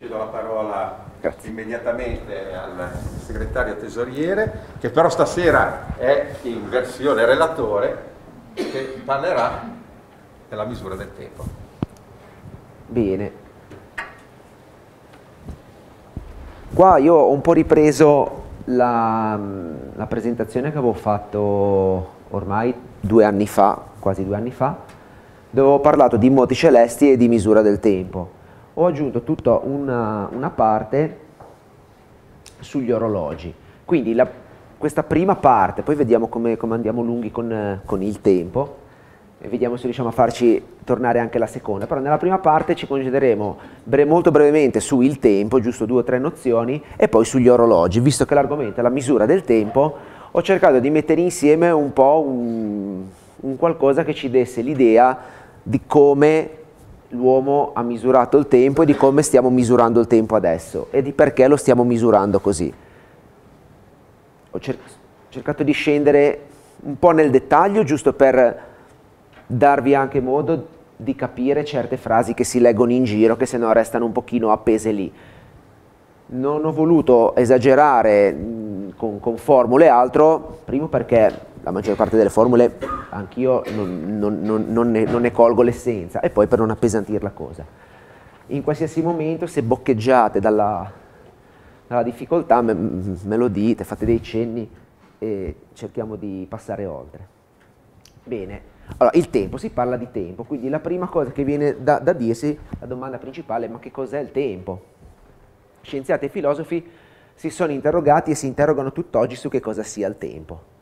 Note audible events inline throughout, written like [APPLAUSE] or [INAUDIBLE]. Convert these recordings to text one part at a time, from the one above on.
Chiedo la parola Grazie. immediatamente al segretario tesoriere, che però stasera è in versione relatore, che parlerà della misura del tempo. Bene. Qua io ho un po' ripreso la, la presentazione che avevo fatto ormai due anni fa, quasi due anni fa, dove ho parlato di moti celesti e di misura del tempo ho aggiunto tutta una, una parte sugli orologi. Quindi la, questa prima parte, poi vediamo come, come andiamo lunghi con, con il tempo, e vediamo se riusciamo a farci tornare anche la seconda, però nella prima parte ci concederemo bre molto brevemente sul tempo, giusto due o tre nozioni, e poi sugli orologi, visto che l'argomento è la misura del tempo, ho cercato di mettere insieme un po' un, un qualcosa che ci desse l'idea di come l'uomo ha misurato il tempo e di come stiamo misurando il tempo adesso e di perché lo stiamo misurando così. Ho cer cercato di scendere un po' nel dettaglio giusto per darvi anche modo di capire certe frasi che si leggono in giro che se no restano un pochino appese lì. Non ho voluto esagerare con, con formule e altro, primo perché la maggior parte delle formule anch'io non, non, non, non, ne, non ne colgo l'essenza, e poi per non appesantire la cosa. In qualsiasi momento, se boccheggiate dalla, dalla difficoltà, me, me, lo dite, fate dei cenni e cerchiamo di passare oltre. Bene, allora il tempo, si parla di tempo, quindi la prima cosa che viene da, da dirsi, la domanda principale è ma che cos'è il tempo? Scienziati e filosofi si sono interrogati e si interrogano tutt'oggi su che cosa sia il tempo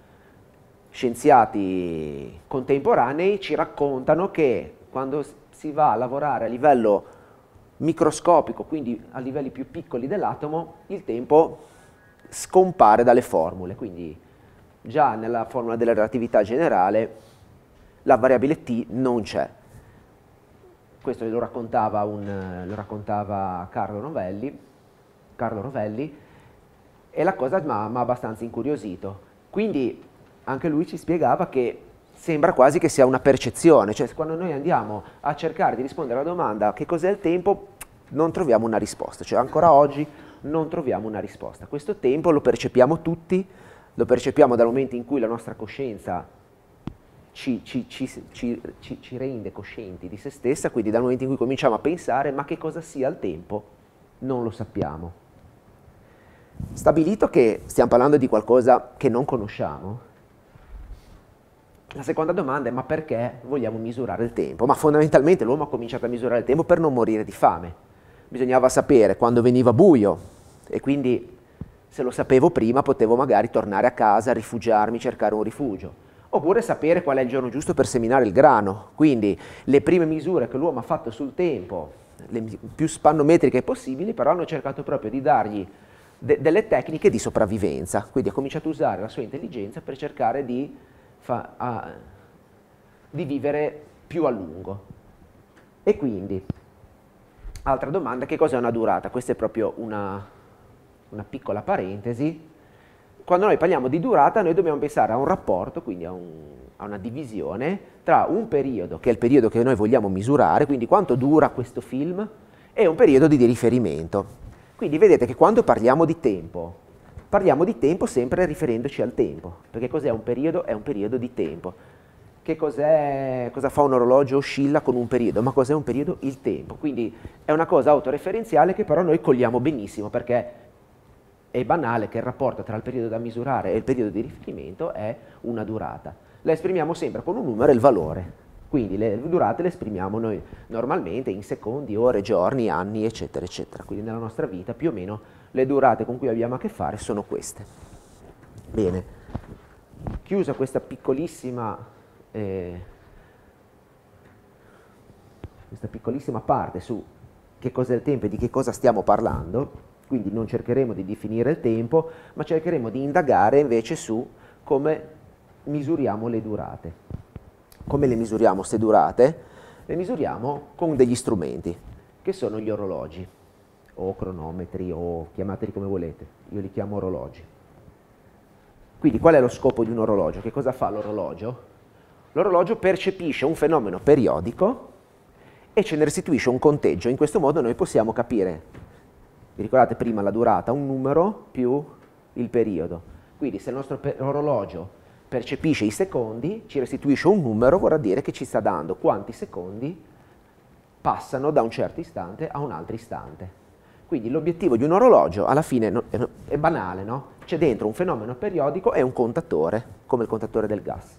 scienziati contemporanei ci raccontano che quando si va a lavorare a livello microscopico, quindi a livelli più piccoli dell'atomo, il tempo scompare dalle formule, quindi già nella formula della relatività generale la variabile t non c'è. Questo lo raccontava, un, lo raccontava Carlo, Novelli, Carlo Rovelli e la cosa mi ha abbastanza incuriosito. Quindi anche lui ci spiegava che sembra quasi che sia una percezione, cioè quando noi andiamo a cercare di rispondere alla domanda che cos'è il tempo, non troviamo una risposta, cioè ancora oggi non troviamo una risposta. Questo tempo lo percepiamo tutti, lo percepiamo dal momento in cui la nostra coscienza ci, ci, ci, ci, rende coscienti di se stessa, quindi dal momento in cui cominciamo a pensare ma che cosa sia il tempo, non lo sappiamo. Stabilito che stiamo parlando di qualcosa che non conosciamo, la seconda domanda è ma perché vogliamo misurare il tempo? Ma fondamentalmente l'uomo ha cominciato a misurare il tempo per non morire di fame. Bisognava sapere quando veniva buio e quindi se lo sapevo prima potevo magari tornare a casa, rifugiarmi, cercare un rifugio. Oppure sapere qual è il giorno giusto per seminare il grano. Quindi le prime misure che l'uomo ha fatto sul tempo, le più spannometriche possibili, però hanno cercato proprio di dargli de delle tecniche di sopravvivenza. Quindi ha cominciato a usare la sua intelligenza per cercare di fa, a, di vivere più a lungo. E quindi, altra domanda, che cos'è una durata? Questa è proprio una, una piccola parentesi. Quando noi parliamo di durata, noi dobbiamo pensare a un rapporto, quindi a, un, a una divisione tra un periodo, che è il periodo che noi vogliamo misurare, quindi quanto dura questo film, e un periodo di riferimento. Quindi vedete che quando parliamo di tempo, Parliamo di tempo sempre riferendoci al tempo, perché cos'è un periodo? È un periodo di tempo. Che cos'è, cosa fa un orologio? Oscilla con un periodo, ma cos'è un periodo? Il tempo. Quindi è una cosa autoreferenziale che però noi cogliamo benissimo, perché è banale che il rapporto tra il periodo da misurare e il periodo di riferimento è una durata. La esprimiamo sempre con un numero e il valore. Quindi le durate le esprimiamo noi normalmente in secondi, ore, giorni, anni, eccetera, eccetera. Quindi nella nostra vita più o meno le durate con cui abbiamo a che fare sono queste. Bene, chiusa questa piccolissima, eh, questa piccolissima parte su che cos'è il tempo e di che cosa stiamo parlando, quindi non cercheremo di definire il tempo, ma cercheremo di indagare invece su come misuriamo le durate. Come le misuriamo queste durate? Le misuriamo con degli strumenti, che sono gli orologi o cronometri o chiamateli come volete, io li chiamo orologi. Quindi qual è lo scopo di un orologio? Che cosa fa l'orologio? L'orologio percepisce un fenomeno periodico e ce ne restituisce un conteggio, in questo modo noi possiamo capire, vi ricordate prima la durata, un numero più il periodo. Quindi se il nostro per orologio percepisce i secondi, ci restituisce un numero, vorrà dire che ci sta dando quanti secondi passano da un certo istante a un altro istante. Quindi l'obiettivo di un orologio alla fine è banale, no? C'è dentro un fenomeno periodico e un contatore, come il contatore del gas.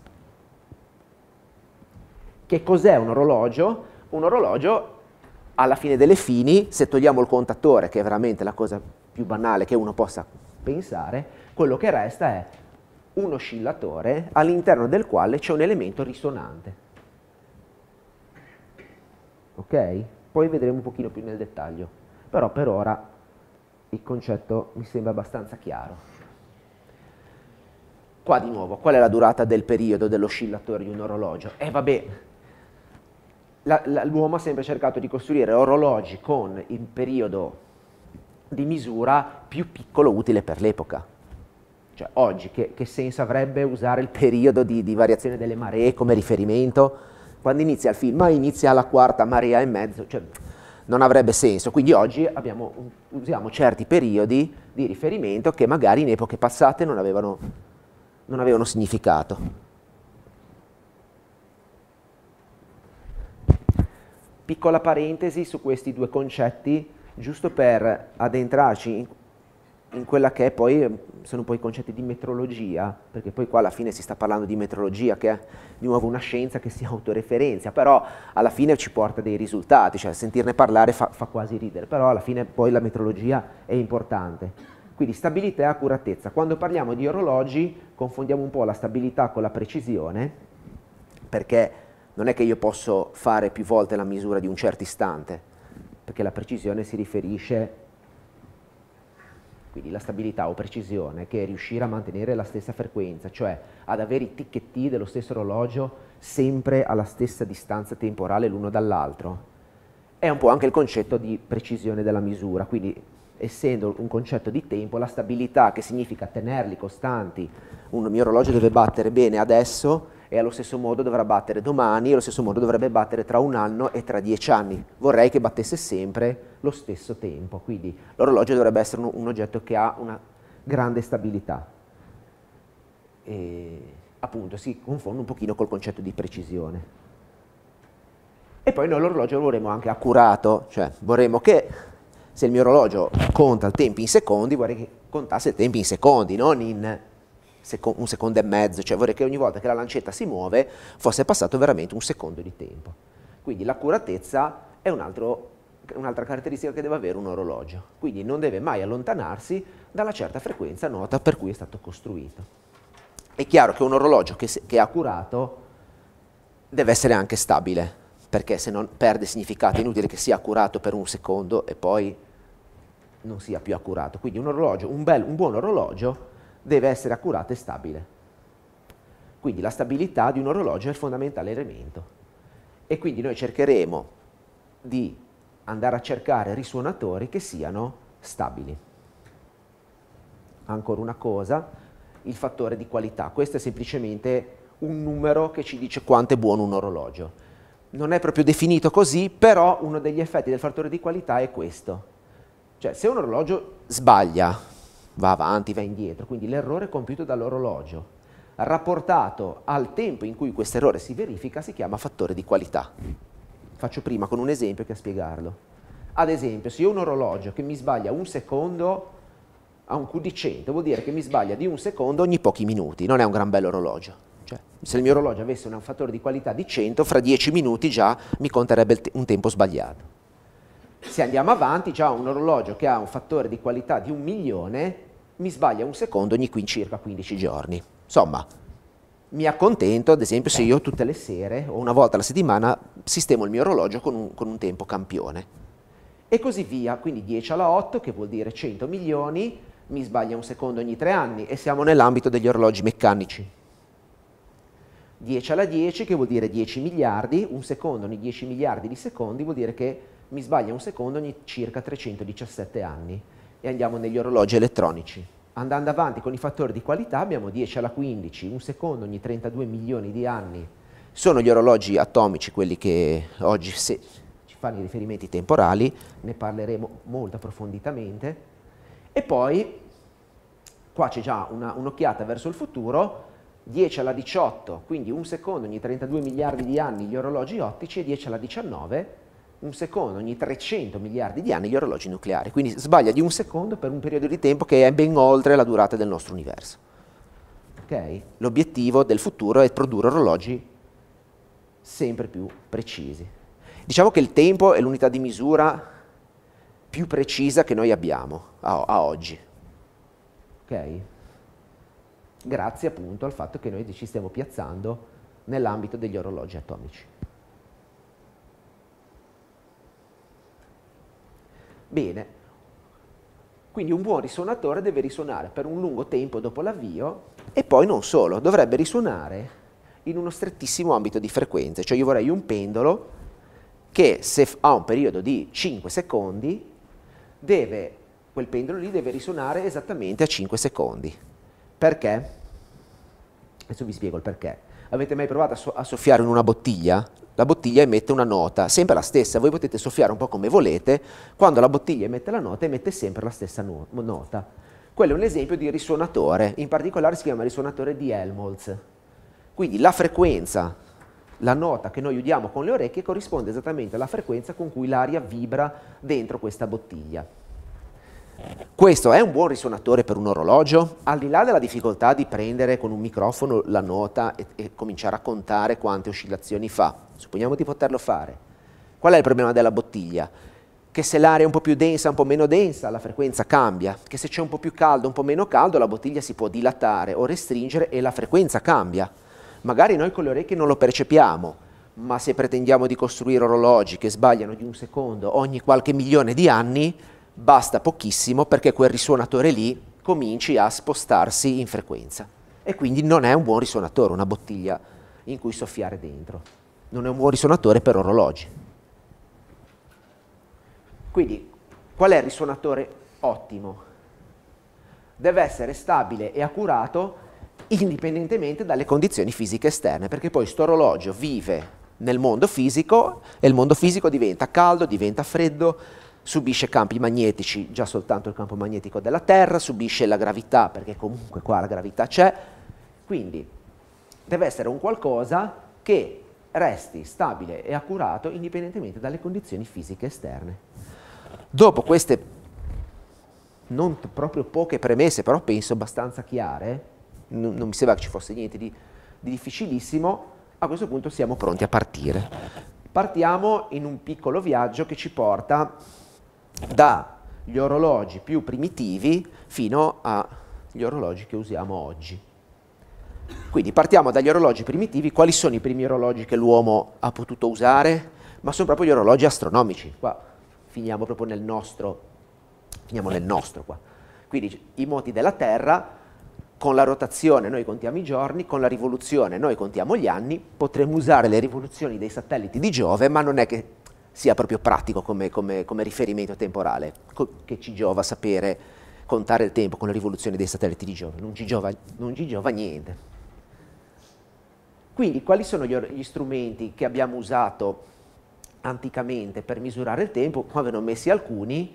Che cos'è un orologio? Un orologio alla fine delle fini, se togliamo il contatore, che è veramente la cosa più banale che uno possa pensare, quello che resta è un oscillatore all'interno del quale c'è un elemento risonante. Ok? Poi vedremo un pochino più nel dettaglio però per ora il concetto mi sembra abbastanza chiaro. Qua di nuovo, qual è la durata del periodo dell'oscillatore di un orologio? E eh, vabbè, l'uomo ha sempre cercato di costruire orologi con il periodo di misura più piccolo utile per l'epoca. Cioè, oggi che, che, senso avrebbe usare il periodo di, di, variazione delle maree come riferimento? Quando inizia il film? Ma inizia la quarta marea e mezzo. Cioè, non avrebbe senso. Quindi oggi abbiamo, usiamo certi periodi di riferimento che magari in epoche passate non avevano, non avevano significato. Piccola parentesi su questi due concetti, giusto per addentrarci in in quella che poi ehm, sono poi i concetti di metrologia, perché poi qua alla fine si sta parlando di metrologia, che è di nuovo una scienza che si [LAUGHS] autoreferenzia, però alla fine ci porta dei risultati, cioè sentirne parlare fa, fa quasi ridere, però alla fine poi la metrologia è importante. Quindi stabilità e accuratezza. Quando parliamo di orologi confondiamo un po' la stabilità con la precisione, perché non è che io posso fare più volte la misura di un certo istante, perché la precisione si riferisce quindi la stabilità o precisione che è riuscire a mantenere la stessa frequenza, cioè ad avere i ticchetti dello stesso orologio sempre alla stessa distanza temporale l'uno dall'altro. È un po' anche il concetto di precisione della misura, quindi essendo un concetto di tempo, la stabilità che significa tenerli costanti, un mio orologio deve battere bene adesso e allo stesso modo dovrà battere domani e allo stesso modo dovrebbe battere tra un anno e tra dieci anni. Vorrei che battesse sempre lo stesso tempo, quindi l'orologio dovrebbe essere un, un, oggetto che ha una grande stabilità. E appunto si confonde un pochino col concetto di precisione. E poi noi l'orologio lo vorremmo anche accurato, cioè vorremmo che se il mio orologio conta il tempo in secondi, vorrei che contasse il tempo in secondi, non in seco- un secondo e mezzo, cioè vorrei che ogni volta che la lancetta si muove fosse passato veramente un secondo di tempo. Quindi l'accuratezza è un altro, un'altra caratteristica che deve avere un orologio, quindi non deve mai allontanarsi dalla certa frequenza nota per cui è stato costruito. È chiaro che un orologio che, che è accurato deve essere anche stabile, perché se non perde significato è inutile che sia accurato per un secondo e poi non sia più accurato. Quindi un, orologio, un, bel, un buon orologio deve essere accurata e stabile. Quindi la stabilità di un orologio è il fondamentale elemento. E quindi noi cercheremo di andare a cercare risuonatori che siano stabili. Ancora una cosa, il fattore di qualità. Questo è semplicemente un numero che ci dice quanto è buono un orologio. Non è proprio definito così, però uno degli effetti del fattore di qualità è questo. Cioè, se un orologio sbaglia va avanti, va indietro, quindi l'errore compiuto dall'orologio rapportato al tempo in cui questo errore si verifica si chiama fattore di qualità. Faccio prima con un esempio che a spiegarlo. Ad esempio, se io ho un orologio che mi sbaglia un secondo a un Q di 100, vuol dire che mi sbaglia di un secondo ogni pochi minuti, non è un gran bello orologio. Cioè, se il mio orologio avesse un fattore di qualità di 100, fra 10 minuti già mi conterebbe un tempo sbagliato. Se andiamo avanti, già un orologio che ha un fattore di qualità di un milione, mi sbaglia un secondo ogni circa 15 giorni. Insomma, mi accontento, ad esempio, se io tutte le sere o una volta alla settimana sistemo il mio orologio con un, con un tempo campione. E così via, quindi 10 alla 8, che vuol dire 100 milioni, mi sbaglia un secondo ogni tre anni e siamo nell'ambito degli orologi meccanici. 10 alla 10 che vuol dire 10 miliardi, un secondo ogni 10 miliardi di secondi vuol dire che mi sbaglia un secondo ogni circa 317 anni e andiamo negli orologi elettronici. Andando avanti con i fattori di qualità abbiamo 10 alla 15, un secondo ogni 32 milioni di anni. Sono gli orologi atomici quelli che oggi se ci fanno i riferimenti temporali, ne parleremo molto approfonditamente. E poi, qua c'è già un'occhiata un verso il futuro, 10 alla 18, quindi un secondo ogni 32 miliardi di anni gli orologi ottici e 10 alla 19 un secondo ogni 300 miliardi di anni gli orologi nucleari, quindi sbaglia di un secondo per un periodo di tempo che è ben oltre la durata del nostro universo. Okay? L'obiettivo del futuro è produrre orologi sempre più precisi. Diciamo che il tempo è l'unità di misura più precisa che noi abbiamo a, a oggi. Okay? Grazie appunto al fatto che noi ci stiamo piazzando nell'ambito degli orologi atomici. Bene, quindi un buon risuonatore deve risuonare per un lungo tempo dopo l'avvio e poi non solo, dovrebbe risuonare in uno strettissimo ambito di frequenze, cioè io vorrei un pendolo che se ha un periodo di 5 secondi, deve, quel pendolo lì deve risuonare esattamente a 5 secondi. Perché? Adesso vi spiego il perché. Avete mai provato a soffiare in una bottiglia? la bottiglia emette una nota, sempre la stessa, voi potete soffiare un po' come volete, quando la bottiglia emette la nota emette sempre la stessa no nota. Quello è un esempio di risuonatore, in particolare si chiama risuonatore di Helmholtz. Quindi la frequenza, la nota che noi udiamo con le orecchie corrisponde esattamente alla frequenza con cui l'aria vibra dentro questa bottiglia. Questo è un buon risuonatore per un orologio? Al di là della difficoltà di prendere con un microfono la nota e, e cominciare a contare quante oscillazioni fa, supponiamo di poterlo fare. Qual è il problema della bottiglia? Che se l'aria è un po' più densa, un po' meno densa, la frequenza cambia. Che se c'è un po' più caldo, un po' meno caldo, la bottiglia si può dilatare o restringere e la frequenza cambia. Magari noi con le orecchie non lo percepiamo, ma se pretendiamo di costruire orologi che sbagliano di un secondo ogni qualche milione di anni, basta pochissimo perché quel risuonatore lì cominci a spostarsi in frequenza e quindi non è un buon risuonatore, una bottiglia in cui soffiare dentro. Non è un buon risuonatore per orologi. Quindi qual è il risuonatore ottimo? Deve essere stabile e accurato indipendentemente dalle condizioni fisiche esterne, perché poi sto orologio vive nel mondo fisico e il mondo fisico diventa caldo, diventa freddo, subisce campi magnetici, già soltanto il campo magnetico della Terra, subisce la gravità, perché comunque qua la gravità c'è, quindi deve essere un qualcosa che resti stabile e accurato indipendentemente dalle condizioni fisiche esterne. Dopo queste non proprio poche premesse, però penso abbastanza chiare, non, non mi sembra che ci fosse niente di, di difficilissimo, a questo punto siamo pronti a partire. Partiamo in un piccolo viaggio che ci porta dagli orologi più primitivi fino agli orologi che usiamo oggi. Quindi partiamo dagli orologi primitivi, quali sono i primi orologi che l'uomo ha potuto usare? Ma sono proprio gli orologi astronomici, qua finiamo proprio nel nostro, finiamo nel nostro qua. Quindi i moti della Terra, con la rotazione noi contiamo i giorni, con la rivoluzione noi contiamo gli anni, potremmo usare le rivoluzioni dei satelliti di Giove, ma non è che sia proprio pratico come, come, come riferimento temporale, che ci giova sapere contare il tempo con la rivoluzione dei satelliti di Giove, non ci giova, non ci giova niente. Quindi quali sono gli, gli strumenti che abbiamo usato anticamente per misurare il tempo? Qua ve ne ho messi alcuni,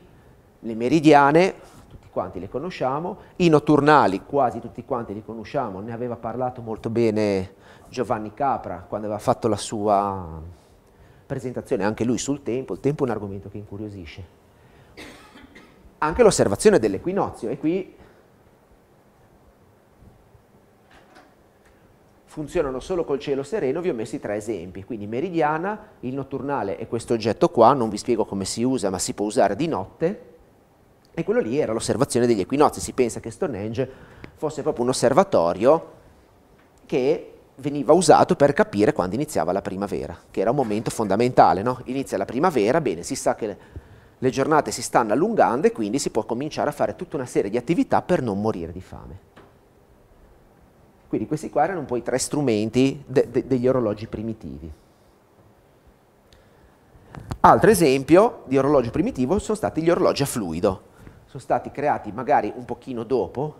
le meridiane, tutti quanti le conosciamo, i notturnali, quasi tutti quanti li conosciamo, ne aveva parlato molto bene Giovanni Capra quando aveva fatto la sua presentazione, anche lui sul tempo, il tempo è un argomento che incuriosisce. Anche l'osservazione dell'equinozio, e qui funzionano solo col cielo sereno, vi ho messi tre esempi, quindi meridiana, il notturnale e questo oggetto qua, non vi spiego come si usa, ma si può usare di notte, e quello lì era l'osservazione degli equinozi, si pensa che Stonehenge fosse proprio un osservatorio che veniva usato per capire quando iniziava la primavera, che era un momento fondamentale, no? inizia la primavera, bene, si sa che le giornate si stanno allungando e quindi si può cominciare a fare tutta una serie di attività per non morire di fame. Quindi questi qua erano un po' i tre strumenti de de degli orologi primitivi. Altro esempio di orologio primitivo sono stati gli orologi a fluido. Sono stati creati magari un pochino dopo,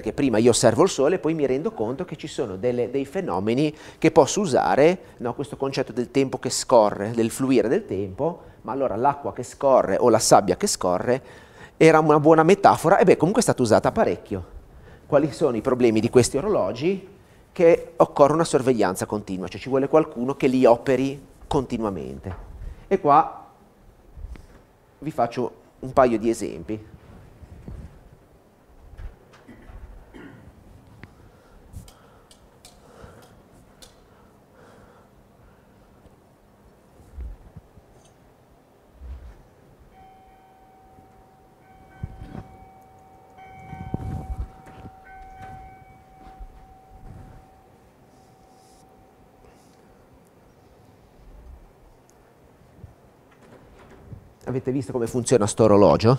perché prima io osservo il sole e poi mi rendo conto che ci sono delle, dei fenomeni che posso usare, no? questo concetto del tempo che scorre, del fluire del tempo, ma allora l'acqua che scorre o la sabbia che scorre era una buona metafora e beh comunque è stata usata parecchio. Quali sono i problemi di questi orologi? Che occorre una sorveglianza continua, cioè ci vuole qualcuno che li operi continuamente. E qua vi faccio un paio di esempi. Avete visto come funziona sto orologio?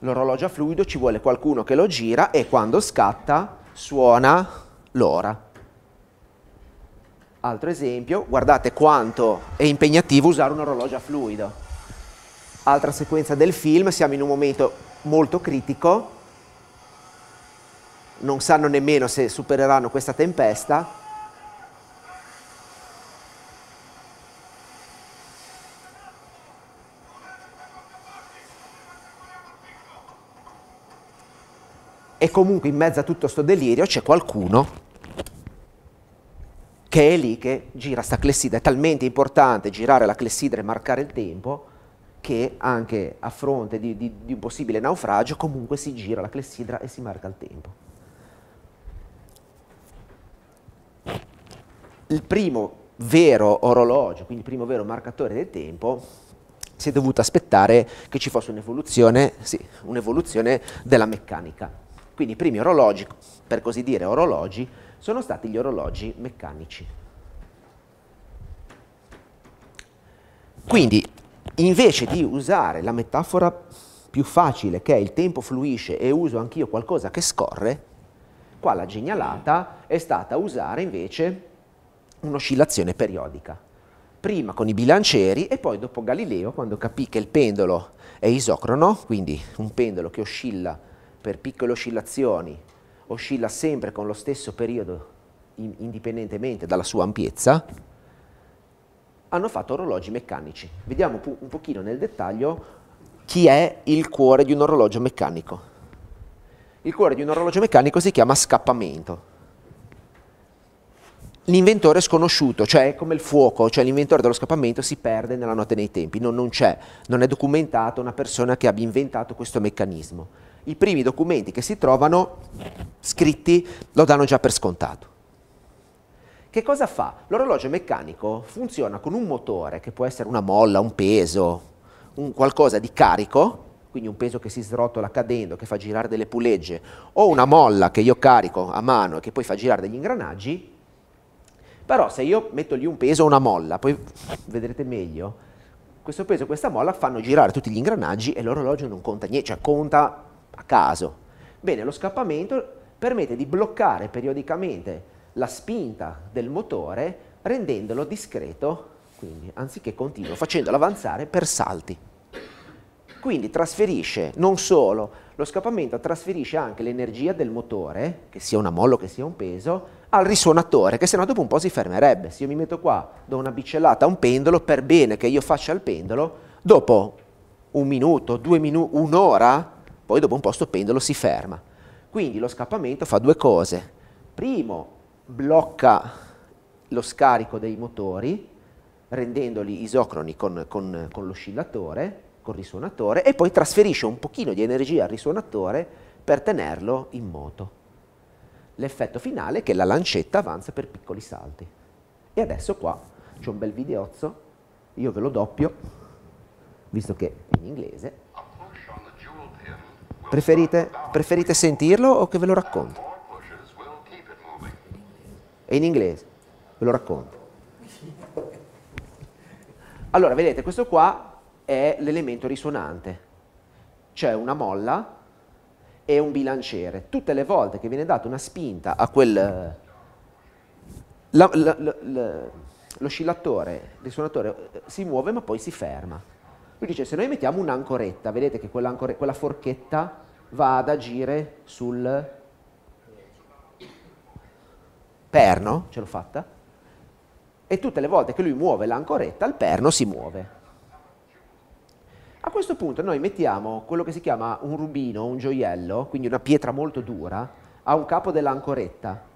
L'orologio a fluido ci vuole qualcuno che lo gira e quando scatta suona l'ora. Altro esempio, guardate quanto è impegnativo usare un orologio a fluido. Altra sequenza del film, siamo in un momento molto critico, non sanno nemmeno se supereranno questa tempesta, e comunque in mezzo a tutto questo delirio c'è qualcuno che è lì che gira sta clessidra. È talmente importante girare la clessidra e marcare il tempo che anche a fronte di, di, di un possibile naufragio comunque si gira la clessidra e si marca il tempo. Il primo vero orologio, quindi il primo vero marcatore del tempo, si è dovuto aspettare che ci fosse un'evoluzione, sì, un'evoluzione della meccanica. Quindi i primi orologi, per così dire orologi, sono stati gli orologi meccanici. Quindi invece di usare la metafora più facile che è il tempo fluisce e uso anch'io qualcosa che scorre, qua la genialata è stata usare invece un'oscillazione periodica prima con i bilancieri e poi dopo Galileo, quando capì che il pendolo è isocrono, quindi un pendolo che oscilla per piccole oscillazioni oscilla sempre con lo stesso periodo in, indipendentemente dalla sua ampiezza, hanno fatto orologi meccanici. Vediamo un pochino nel dettaglio chi è il cuore di un orologio meccanico. Il cuore di un orologio meccanico si chiama scappamento. L'inventore è sconosciuto, cioè è come il fuoco, cioè l'inventore dello scappamento si perde nella notte dei tempi, non, non c'è, non è documentata una persona che abbia inventato questo meccanismo i primi documenti che si trovano scritti lo danno già per scontato. Che cosa fa? L'orologio meccanico funziona con un motore che può essere una molla, un peso, un qualcosa di carico, quindi un peso che si srotola cadendo, che fa girare delle pulegge, o una molla che io carico a mano e che poi fa girare degli ingranaggi, però se io metto lì un peso o una molla, poi vedrete meglio, questo peso e questa molla fanno girare tutti gli ingranaggi e l'orologio non conta niente, cioè conta a caso. Bene, lo scappamento permette di bloccare periodicamente la spinta del motore rendendolo discreto, quindi anziché continuo, facendolo avanzare per salti. Quindi trasferisce non solo, lo scappamento trasferisce anche l'energia del motore, che sia una molla o che sia un peso, al risuonatore, che se no dopo un po' si fermerebbe. Se io mi metto qua, do una bicellata a un pendolo, per bene che io faccia il pendolo, dopo un minuto, due minuti, un'ora, poi dopo un po' pendolo si ferma. Quindi lo scappamento fa due cose. Primo, blocca lo scarico dei motori, rendendoli isocroni con, con, con l'oscillatore, col risuonatore, e poi trasferisce un pochino di energia al risuonatore per tenerlo in moto. L'effetto finale è che la lancetta avanza per piccoli salti. E adesso qua c'è un bel videozzo, io ve lo doppio, visto che è in inglese, Preferite, preferite sentirlo o che ve lo racconto? È in inglese, ve lo racconto. Allora, vedete, questo qua è l'elemento risuonante. C'è una molla e un bilanciere. Tutte le volte che viene data una spinta a quel... l'oscillatore, il risuonatore, eh, si muove ma poi si ferma. Lui dice se noi mettiamo un'ancoretta, vedete che quella, forchetta va ad agire sul perno, ce l'ho fatta, e tutte le volte che lui muove l'ancoretta il perno si muove. A questo punto noi mettiamo quello che si chiama un rubino, un gioiello, quindi una pietra molto dura, a un capo dell'ancoretta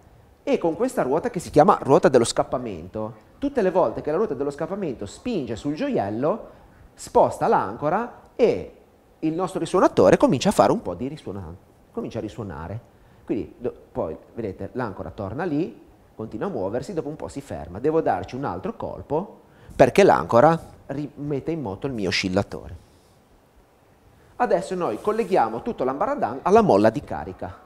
e con questa ruota che si chiama ruota dello scappamento. Tutte le volte che la ruota dello scappamento spinge sul gioiello, sposta l'ancora e il nostro risuonatore comincia a fare un po' di risuonare, comincia a risuonare. Quindi do, poi, vedete, l'ancora torna lì, continua a muoversi, dopo un po' si ferma. Devo darci un altro colpo perché l'ancora rimette in moto il mio oscillatore. Adesso noi colleghiamo tutto l'ambaradan alla molla di carica.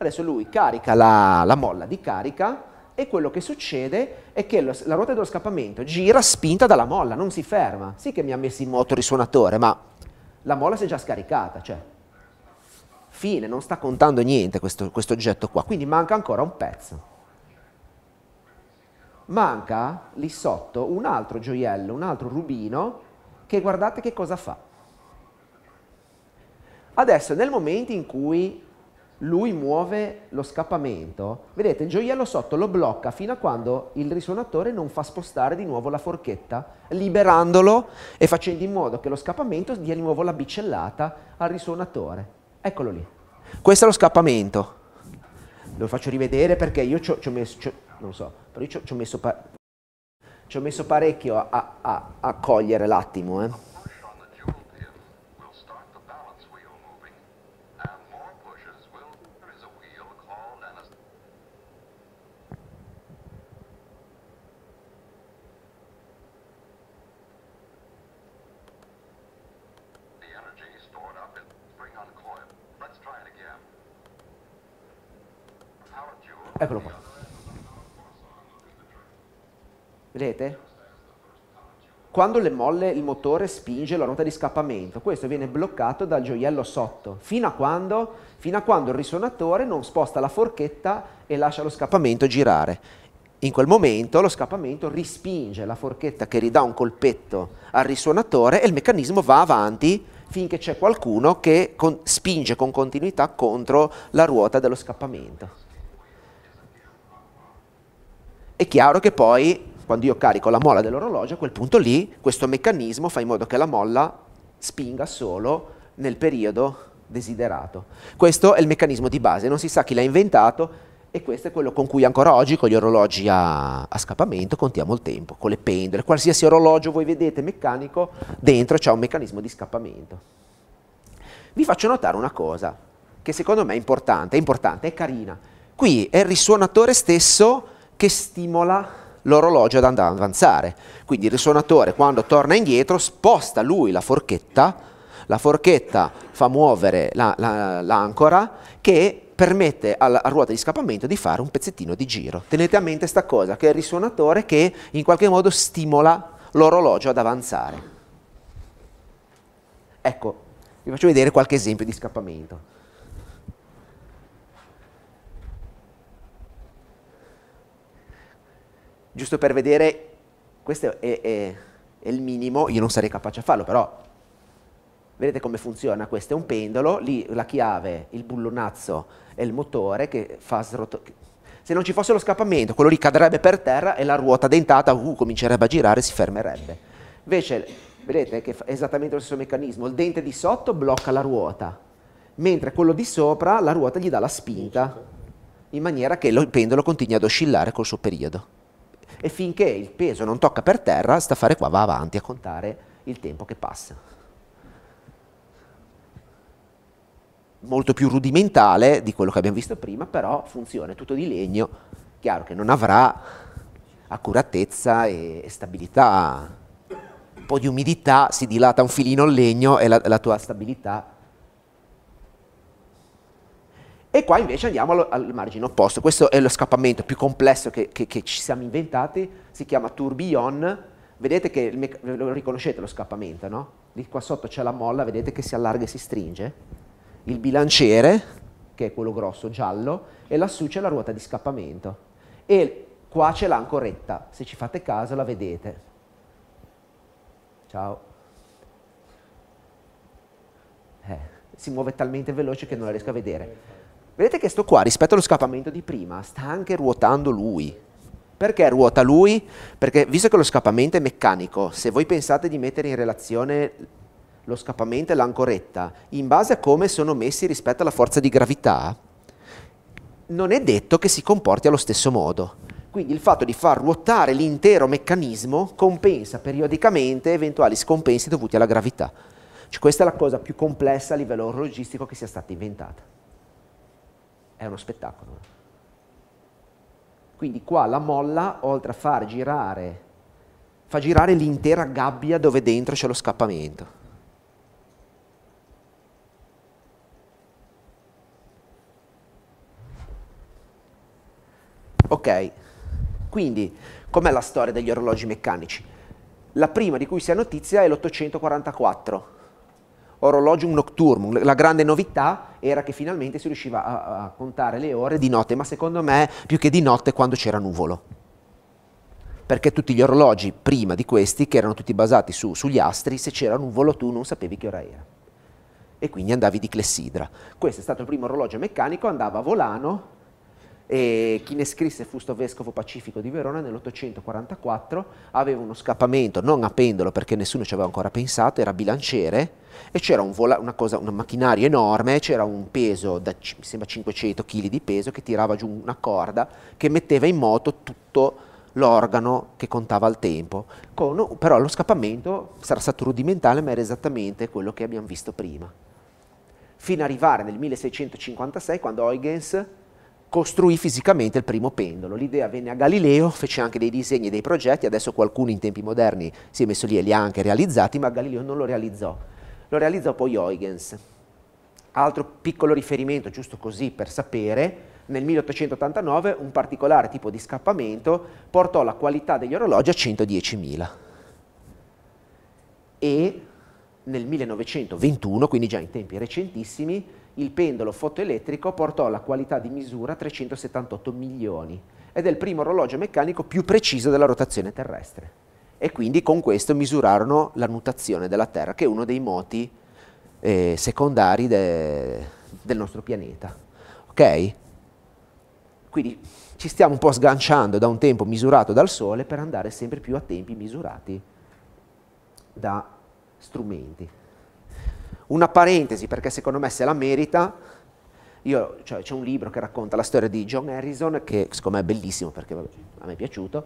Adesso lui carica la, la molla di carica e quello che succede è che lo, la ruota dello scappamento gira spinta dalla molla, non si ferma. Sì che mi ha messo in moto il risuonatore, ma la molla si è già scaricata, cioè fine, non sta contando niente questo, questo oggetto qua, quindi manca ancora un pezzo. Manca lì sotto un altro gioiello, un altro rubino, che guardate che cosa fa. Adesso nel momento in cui lui muove lo scappamento. Vedete, il gioiello sotto lo blocca fino a quando il risuonatore non fa spostare di nuovo la forchetta, liberandolo e facendo in modo che lo scappamento dia di nuovo la bicellata al risuonatore. Eccolo lì. Questo è lo scappamento. Lo faccio rivedere perché io ci ho messo, non so, però io ci ho messo, pa messo, parecchio a, a, a cogliere l'attimo, eh. Eccolo qua. Vedete? Quando le molle il motore spinge la ruota di scappamento, questo viene bloccato dal gioiello sotto, fino a quando, fino a quando il risonatore non sposta la forchetta e lascia lo scappamento girare. In quel momento lo scappamento rispinge la forchetta che ridà un colpetto al risuonatore e il meccanismo va avanti finché c'è qualcuno che con spinge con continuità contro la ruota dello scappamento. È chiaro che poi quando io carico la molla dell'orologio, a quel punto lì questo meccanismo fa in modo che la molla spinga solo nel periodo desiderato. Questo è il meccanismo di base, non si sa chi l'ha inventato e questo è quello con cui ancora oggi con gli orologi a, a scappamento contiamo il tempo, con le pendole, qualsiasi orologio voi vedete meccanico dentro c'è un meccanismo di scappamento. Vi faccio notare una cosa che secondo me è importante, è importante, è carina. Qui è il risuonatore stesso che stimola l'orologio ad andare ad avanzare. Quindi il risuonatore quando torna indietro sposta lui la forchetta, la forchetta fa muovere l'ancora la, la, che permette alla ruota di scappamento di fare un pezzettino di giro. Tenete a mente questa cosa, che è il risuonatore che in qualche modo stimola l'orologio ad avanzare. Ecco, vi faccio vedere qualche esempio di scappamento. giusto per vedere, questo è, è, è il minimo, io non sarei capace a farlo, però vedete come funziona, questo è un pendolo, lì la chiave, il bullonazzo e il motore che fa srotolare, se non ci fosse lo scappamento, quello lì cadrebbe per terra e la ruota dentata uh, comincerebbe a girare e si fermerebbe. Invece, vedete che è esattamente lo stesso meccanismo, il dente di sotto blocca la ruota, mentre quello di sopra la ruota gli dà la spinta, in maniera che il pendolo continui ad oscillare col suo periodo e finché il peso non tocca per terra, sta fare qua va avanti a contare il tempo che passa. Molto più rudimentale di quello che abbiamo visto prima, però funziona, è tutto di legno, chiaro che non avrà accuratezza e stabilità. Un po' di umidità si dilata un filino il legno e la, la tua stabilità e qua invece andiamo al, al margine opposto. Questo è lo scappamento più complesso che, che, che ci siamo inventati, si chiama tourbillon. Vedete che lo riconoscete lo scappamento, no? Lì qua sotto c'è la molla, vedete che si allarga e si stringe. Il bilanciere, che è quello grosso giallo, e lassù c'è la ruota di scappamento. E qua c'è l'ancoretta, se ci fate caso la vedete. Ciao. Eh, si muove talmente veloce che non la riesco a vedere. Vedete che sto qua, rispetto allo scappamento di prima, sta anche ruotando lui. Perché ruota lui? Perché visto che lo scappamento è meccanico, se voi pensate di mettere in relazione lo scappamento e l'ancoretta, in base a come sono messi rispetto alla forza di gravità, non è detto che si comporti allo stesso modo. Quindi il fatto di far ruotare l'intero meccanismo compensa periodicamente eventuali scompensi dovuti alla gravità. Cioè questa è la cosa più complessa a livello orologistico che sia stata inventata è uno spettacolo. Quindi qua la molla, oltre a far girare, fa girare l'intera gabbia dove dentro c'è lo scappamento. Ok, quindi com'è la storia degli orologi meccanici? La prima di cui si ha notizia è l'844, Orologium Nocturnum, la grande novità era che finalmente si riusciva a, a contare le ore di notte, ma secondo me più che di notte quando c'era nuvolo. Perché tutti gli orologi prima di questi, che erano tutti basati su, sugli astri, se c'era nuvolo tu non sapevi che ora era. E quindi andavi di clessidra. Questo è stato il primo orologio meccanico, andava a volano e chi ne scrisse fu sto vescovo pacifico di Verona nell'844, aveva uno scappamento, non a pendolo perché nessuno ci aveva ancora pensato, era bilanciere e c'era un, una cosa, una macchinaria enorme, c'era un peso, da, mi sembra 500 kg di peso, che tirava giù una corda che metteva in moto tutto l'organo che contava al tempo, Con, però lo scappamento sarà stato rudimentale ma era esattamente quello che abbiamo visto prima, fino ad arrivare nel 1656 quando Huygens costruì fisicamente il primo pendolo. L'idea venne a Galileo, fece anche dei disegni e dei progetti, adesso qualcuno in tempi moderni si è messo lì e li ha anche realizzati, ma Galileo non lo realizzò. Lo realizzò poi Huygens. Altro piccolo riferimento, giusto così per sapere, nel 1889 un particolare tipo di scappamento portò la qualità degli orologi a 110.000. E nel 1921, quindi già in tempi recentissimi, il pendolo fotoelettrico portò la qualità di misura 378 milioni ed è il primo orologio meccanico più preciso della rotazione terrestre. E quindi con questo misurarono la nutazione della Terra, che è uno dei moti eh, secondari de, del nostro pianeta. Ok? Quindi ci stiamo un po' sganciando da un tempo misurato dal Sole per andare sempre più a tempi misurati da strumenti. Una parentesi, perché secondo me se la merita, io, cioè, c'è un libro che racconta la storia di John Harrison, che secondo me è bellissimo perché vabbè, a me è piaciuto.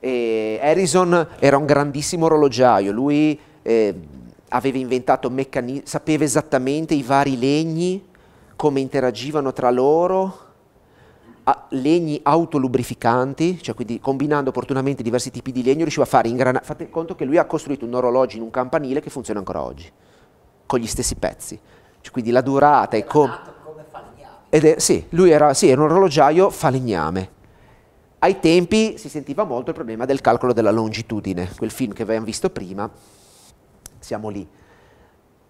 E Harrison era un grandissimo orologiaio, lui eh, aveva inventato meccanismi, sapeva esattamente i vari legni, come interagivano tra loro, a, legni autolubrificanti, cioè quindi combinando opportunamente diversi tipi di legno riusciva a fare ingranaggi. Fate conto che lui ha costruito un orologio in un campanile che funziona ancora oggi con gli stessi pezzi. Cioè, quindi la durata è come... Ed è, sì, lui era, sì, era un orologiaio falegname, ai tempi si sentiva molto il problema del calcolo della longitudine, quel film che avevamo visto prima, siamo lì.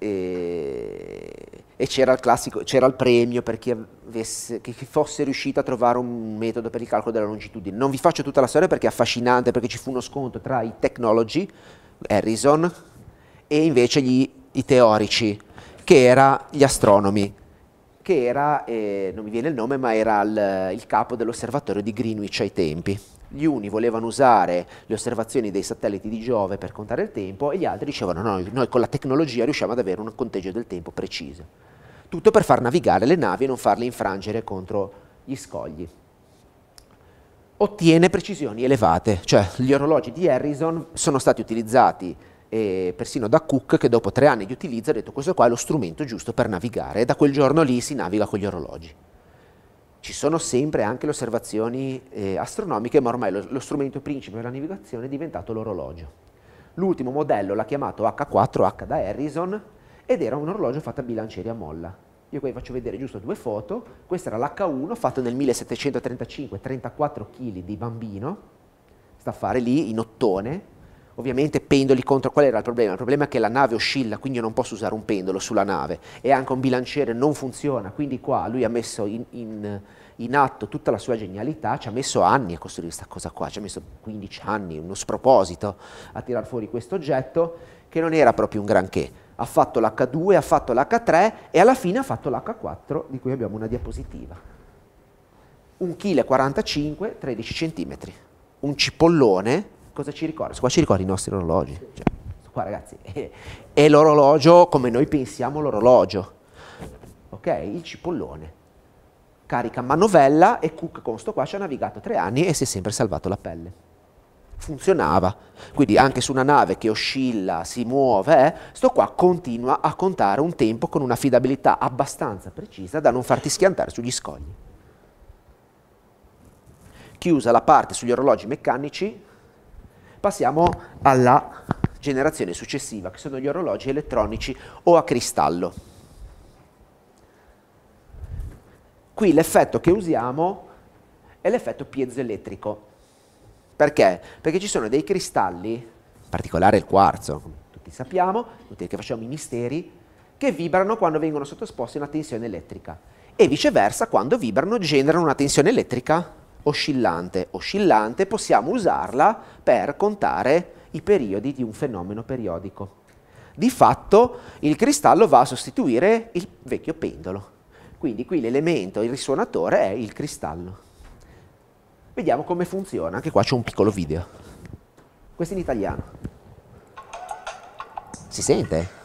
E, e c'era il classico, c'era il premio per chi, avesse, chi, fosse riuscito a trovare un metodo per il calcolo della longitudine. Non vi faccio tutta la storia perché è affascinante, perché ci fu uno scontro tra i technology, Harrison, e invece gli i teorici, che era gli astronomi, che era, eh, non mi viene il nome, ma era il, il capo dell'osservatorio di Greenwich ai tempi. Gli uni volevano usare le osservazioni dei satelliti di Giove per contare il tempo e gli altri dicevano no, noi con la tecnologia riusciamo ad avere un conteggio del tempo preciso. Tutto per far navigare le navi e non farle infrangere contro gli scogli ottiene precisioni elevate, cioè gli orologi di Harrison sono stati utilizzati eh, persino da Cook che dopo tre anni di utilizzo ha detto questo qua è lo strumento giusto per navigare e da quel giorno lì si naviga con gli orologi. Ci sono sempre anche le osservazioni eh, astronomiche, ma ormai lo, lo strumento principe della navigazione è diventato l'orologio. L'ultimo modello l'ha chiamato H4H da Harrison ed era un orologio fatto a bilancieri a molla. Io qui vi faccio vedere giusto due foto, questa era l'H1 fatto nel 1735, 34 kg di bambino, sta a fare lì in ottone, ovviamente pendoli contro qual era il problema? Il problema è che la nave oscilla, quindi io non posso usare un pendolo sulla nave e anche un bilanciere non funziona, quindi qua lui ha messo in, in, in atto tutta la sua genialità, ci ha messo anni a costruire questa cosa qua, ci ha messo 15 anni, uno sproposito a tirar fuori questo oggetto che non era proprio un granché. Ha fatto l'H2, ha fatto l'H3 e alla fine ha fatto l'H4 di cui abbiamo una diapositiva. Un 1,45 45, 13 cm. Un cipollone cosa ci ricorda? qua ci ricorda i nostri orologi. Cioè, qua ragazzi, è, [LAUGHS] è l'orologio come noi pensiamo l'orologio. Ok? Il cipollone. Carica manovella e Cook con sto qua ci ha navigato tre anni e si è sempre salvato la pelle. Funzionava. Quindi anche su una nave che oscilla, si muove, eh, sto qua continua a contare un tempo con una fidabilità abbastanza precisa da non farti schiantare sugli scogli chiusa la parte sugli orologi meccanici, Passiamo alla generazione successiva, che sono gli orologi elettronici o a cristallo. Qui l'effetto che usiamo è l'effetto piezoelettrico. Perché? Perché ci sono dei cristalli, in particolare il quarzo, tutti sappiamo, inutile che facciamo i misteri, che vibrano quando vengono sottoposti a una tensione elettrica e viceversa quando vibrano generano una tensione elettrica oscillante, oscillante, possiamo usarla per contare i periodi di un fenomeno periodico. Di fatto il cristallo va a sostituire il vecchio pendolo. Quindi qui l'elemento, il risuonatore è il cristallo. Vediamo come funziona, anche qua c'è un piccolo video. Questo in italiano. Si sente?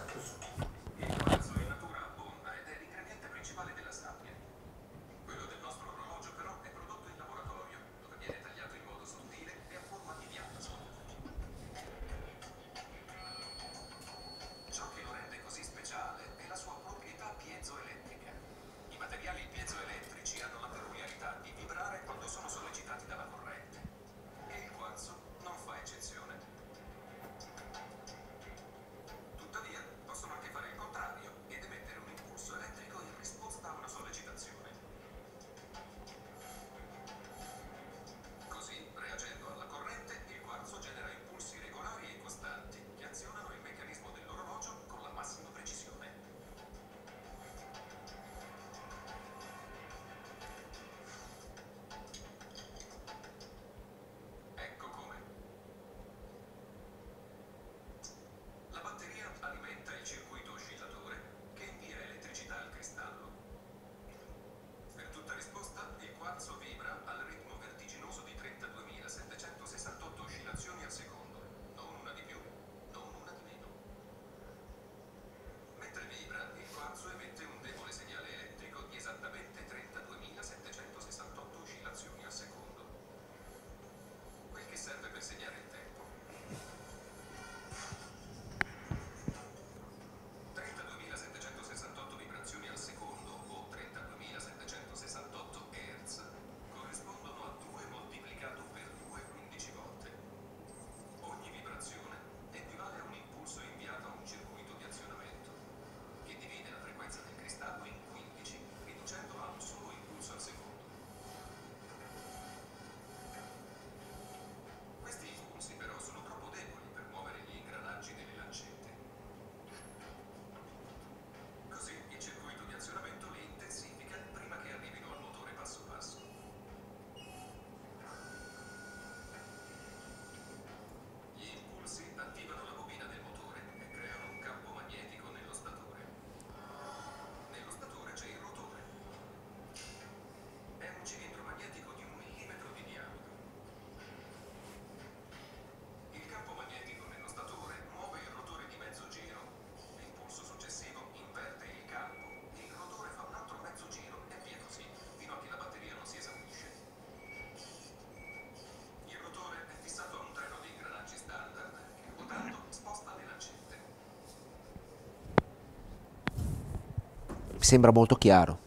sembra molto chiaro.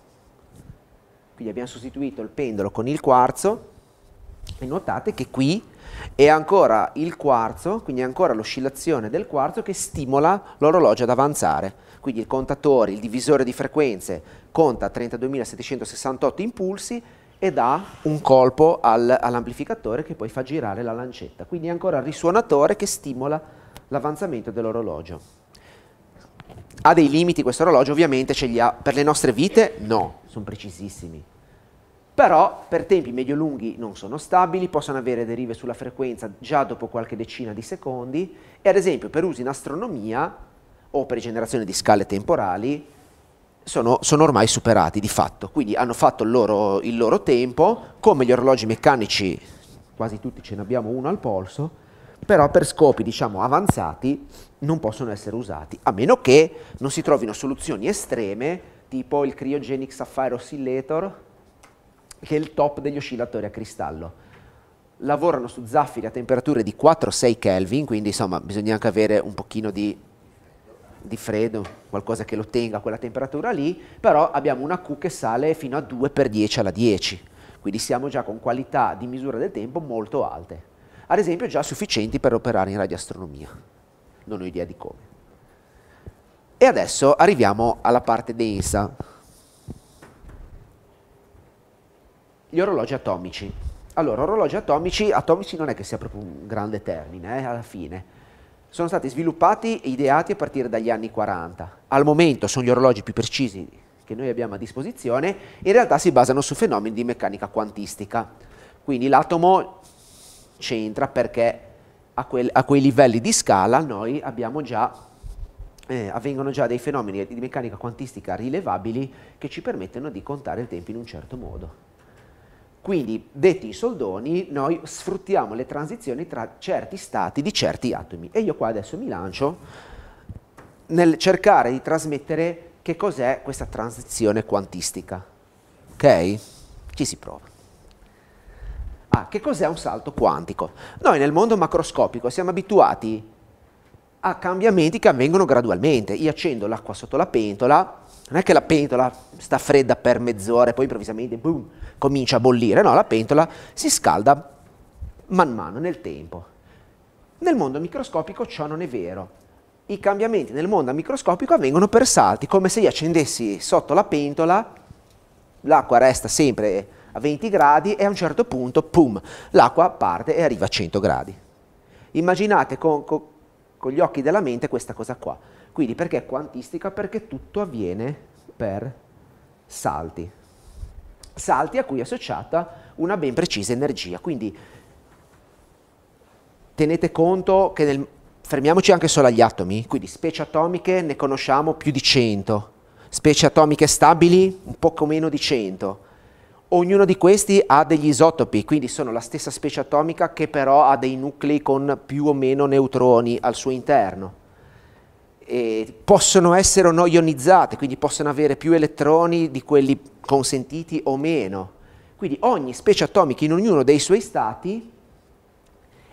Quindi abbiamo sostituito il pendolo con il quarzo e notate che qui è ancora il quarzo, quindi è ancora l'oscillazione del quarzo che stimola l'orologio ad avanzare. Quindi il contatore, il divisore di frequenze conta 32.768 impulsi e dà un colpo al, all'amplificatore che poi fa girare la lancetta. Quindi è ancora il risuonatore che stimola l'avanzamento dell'orologio. Ha dei limiti questo orologio, ovviamente ce li ha. Per le nostre vite no, sono precisissimi. Però per tempi medio-lunghi non sono stabili, possono avere derive sulla frequenza già dopo qualche decina di secondi e ad esempio per usi in astronomia o per generazione di scale temporali sono, sono, ormai superati di fatto, quindi hanno fatto il loro, il loro tempo, come gli orologi meccanici, quasi tutti ce ne abbiamo uno al polso, però per scopi diciamo, avanzati non possono essere usati, a meno che non si trovino soluzioni estreme tipo il Cryogenic Sapphire Oscillator, che è il top degli oscillatori a cristallo. Lavorano su zaffiri a temperature di 4-6 Kelvin, quindi insomma bisogna anche avere un pochino di, di freddo, qualcosa che lo tenga a quella temperatura lì, però abbiamo una Q che sale fino a 2 per 10 alla 10, quindi siamo già con qualità di misura del tempo molto alte ad esempio già sufficienti per operare in radioastronomia. Non ho idea di come. E adesso arriviamo alla parte densa. Gli orologi atomici. Allora, orologi atomici, atomici non è che sia proprio un grande termine, eh, alla fine. Sono stati sviluppati e ideati a partire dagli anni 40. Al momento sono gli orologi più precisi che noi abbiamo a disposizione, in realtà si basano su fenomeni di meccanica quantistica. Quindi l'atomo c'entra perché a, quel, a, quei livelli di scala noi abbiamo già, eh, avvengono già dei fenomeni di meccanica quantistica rilevabili che ci permettono di contare il tempo in un certo modo. Quindi, detti i soldoni, noi sfruttiamo le transizioni tra certi stati di certi atomi. E io qua adesso mi lancio nel cercare di trasmettere che cos'è questa transizione quantistica. Ok? Ci si prova. Ah, che cos'è un salto quantico? Noi nel mondo macroscopico siamo abituati a cambiamenti che avvengono gradualmente. Io accendo l'acqua sotto la pentola, non è che la pentola sta fredda per mezz'ora e poi improvvisamente boom, comincia a bollire, no, la pentola si scalda man mano nel tempo. Nel mondo microscopico ciò non è vero. I cambiamenti nel mondo microscopico avvengono per salti, come se io accendessi sotto la pentola, l'acqua resta sempre a 20 gradi e a un certo punto, pum, l'acqua parte e arriva a 100 gradi. Immaginate con, con, con gli occhi della mente questa cosa qua. Quindi perché è quantistica? Perché tutto avviene per salti. Salti a cui è associata una ben precisa energia. Quindi tenete conto che nel, fermiamoci anche solo agli atomi, quindi specie atomiche ne conosciamo più di 100, specie atomiche stabili un poco meno di 100, Ognuno di questi ha degli isotopi, quindi sono la stessa specie atomica che però ha dei nuclei con più o meno neutroni al suo interno. E possono essere o no ionizzate, quindi possono avere più elettroni di quelli consentiti o meno. Quindi ogni specie atomica in ognuno dei suoi stati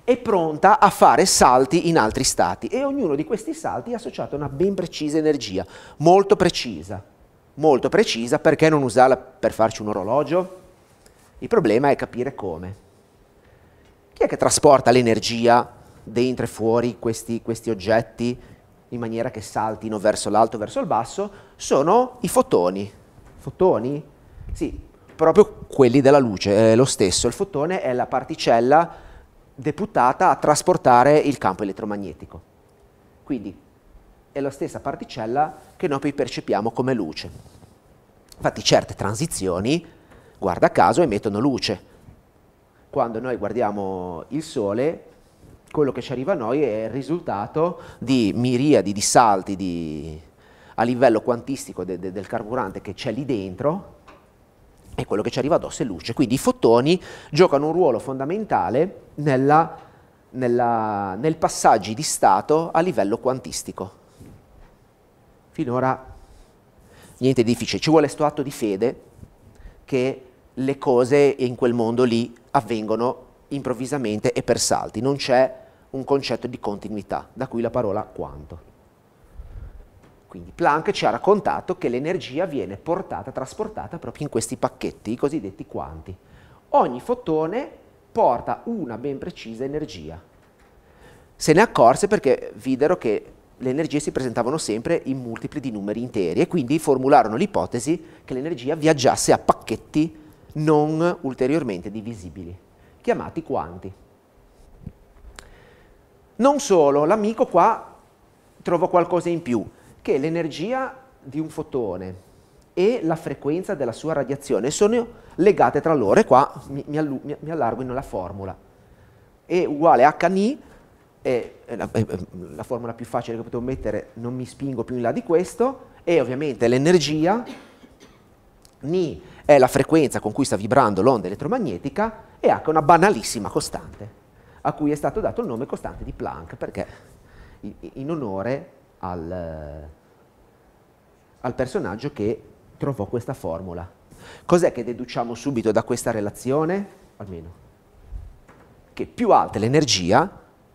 è pronta a fare salti in altri stati e ognuno di questi salti è associato a una ben precisa energia, molto precisa molto precisa, perché non usarla per farci un orologio? Il problema è capire come. Chi è che trasporta l'energia dentro e fuori questi, questi oggetti in maniera che saltino verso l'alto, verso il basso? Sono i fotoni. Fotoni? Sì, proprio quelli della luce, è lo stesso. Il fotone è la particella deputata a trasportare il campo elettromagnetico. Quindi è la stessa particella che noi poi percepiamo come luce. Infatti certe transizioni, guarda caso, emettono luce. Quando noi guardiamo il Sole, quello che ci arriva a noi è il risultato di miriadi di salti di, a livello quantistico de, de, del carburante che c'è lì dentro e quello che ci arriva addosso è luce. Quindi i fotoni giocano un ruolo fondamentale nella, nella, nel passaggio di stato a livello quantistico. Finora niente di difficile, ci vuole questo atto di fede che le cose in quel mondo lì avvengono improvvisamente e per salti, non c'è un concetto di continuità, da cui la parola quanto. Quindi Planck ci ha raccontato che l'energia viene portata, trasportata proprio in questi pacchetti, i cosiddetti quanti. Ogni fotone porta una ben precisa energia. Se ne accorse perché videro che le energie si presentavano sempre in multipli di numeri interi e quindi formularono l'ipotesi che l'energia viaggiasse a pacchetti non ulteriormente divisibili, chiamati quanti. Non solo, l'amico qua trova qualcosa in più, che l'energia di un fotone e la frequenza della sua radiazione sono legate tra loro e qua mi, mi, mi allargo in una formula. E uguale a HNI è la, la, formula più facile che potevo mettere, non mi spingo più in là di questo, e ovviamente l'energia, Ni è la frequenza con cui sta vibrando l'onda elettromagnetica, e H è una banalissima costante, a cui è stato dato il nome costante di Planck, perché in onore al, al personaggio che trovò questa formula. Cos'è che deduciamo subito da questa relazione? Almeno che più alta è l'energia,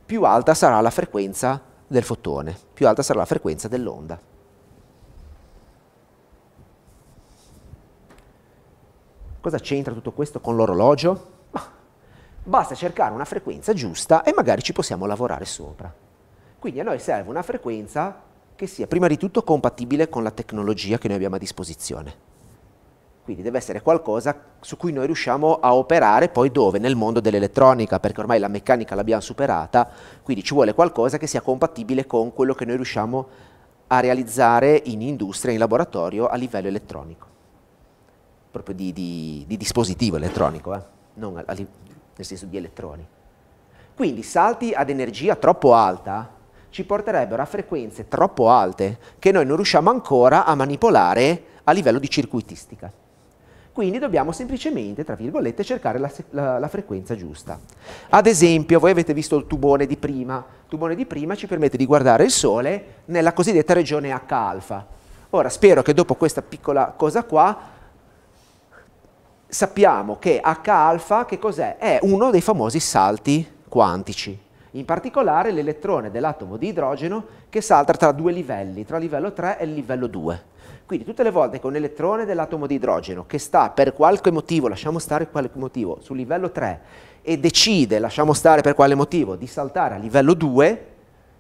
più alta sarà la frequenza del fotone, più alta sarà la frequenza dell'onda. Cosa c'entra tutto questo con l'orologio? Basta cercare una frequenza giusta e magari ci possiamo lavorare sopra. Quindi a noi serve una frequenza che sia prima di tutto compatibile con la tecnologia che noi abbiamo a disposizione. Quindi deve essere qualcosa su cui noi riusciamo a operare poi dove? Nel mondo dell'elettronica, perché ormai la meccanica l'abbiamo superata, quindi ci vuole qualcosa che sia compatibile con quello che noi riusciamo a realizzare in industria, in laboratorio, a livello elettronico, proprio di, di, di dispositivo elettronico, eh? non a, a, nel senso di elettroni. Quindi salti ad energia troppo alta ci porterebbero a frequenze troppo alte che noi non riusciamo ancora a manipolare a livello di circuitistica. Quindi dobbiamo semplicemente, tra virgolette, cercare la, la, la frequenza giusta. Ad esempio, voi avete visto il tubone di prima. Il tubone di prima ci permette di guardare il Sole nella cosiddetta regione H-alfa. Ora, spero che dopo questa piccola cosa qua sappiamo che H-alfa che cos'è? È uno dei famosi salti quantici, in particolare l'elettrone dell'atomo di idrogeno che salta tra due livelli, tra il livello 3 e il livello 2. Quindi tutte le volte che un elettrone dell'atomo di idrogeno che sta per qualche motivo, lasciamo stare qualche motivo, sul livello 3 e decide, lasciamo stare per quale motivo, di saltare a livello 2,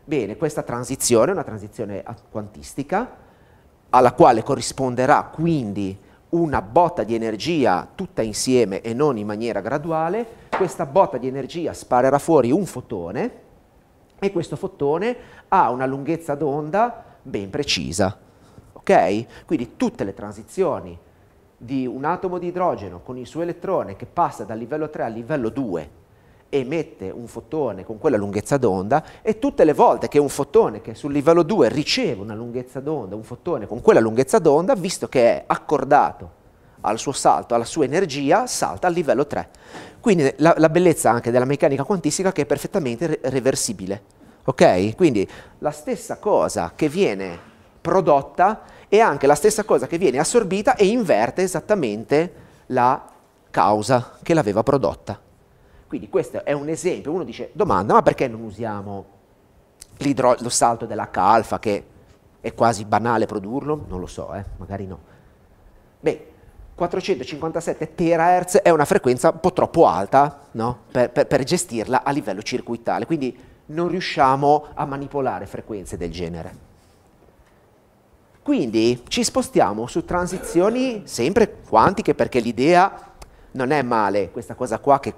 bene, questa transizione è una transizione quantistica alla quale corrisponderà quindi una botta di energia tutta insieme e non in maniera graduale, questa botta di energia sparerà fuori un fotone e questo fotone ha una lunghezza d'onda ben precisa. Okay? Quindi tutte le transizioni di un atomo di idrogeno con il suo elettrone che passa dal livello 3 al livello 2 emette un fotone con quella lunghezza d'onda e tutte le volte che un fotone che è sul livello 2 riceve una lunghezza d'onda, un fotone con quella lunghezza d'onda, visto che è accordato al suo salto, alla sua energia, salta al livello 3. Quindi la, la bellezza anche della meccanica quantistica che è perfettamente re reversibile. Ok? Quindi la stessa cosa che viene prodotta è anche la stessa cosa che viene assorbita e inverte esattamente la causa che l'aveva prodotta. Quindi questo è un esempio, uno dice domanda, ma perché non usiamo lo salto della calfa che è quasi banale produrlo? Non lo so, eh? magari no. Beh, 457 terahertz è una frequenza un po' troppo alta no? per, per, per gestirla a livello circuitale, quindi non riusciamo a manipolare frequenze del genere. Quindi ci spostiamo su transizioni sempre quantiche perché l'idea non è male, questa cosa qua che,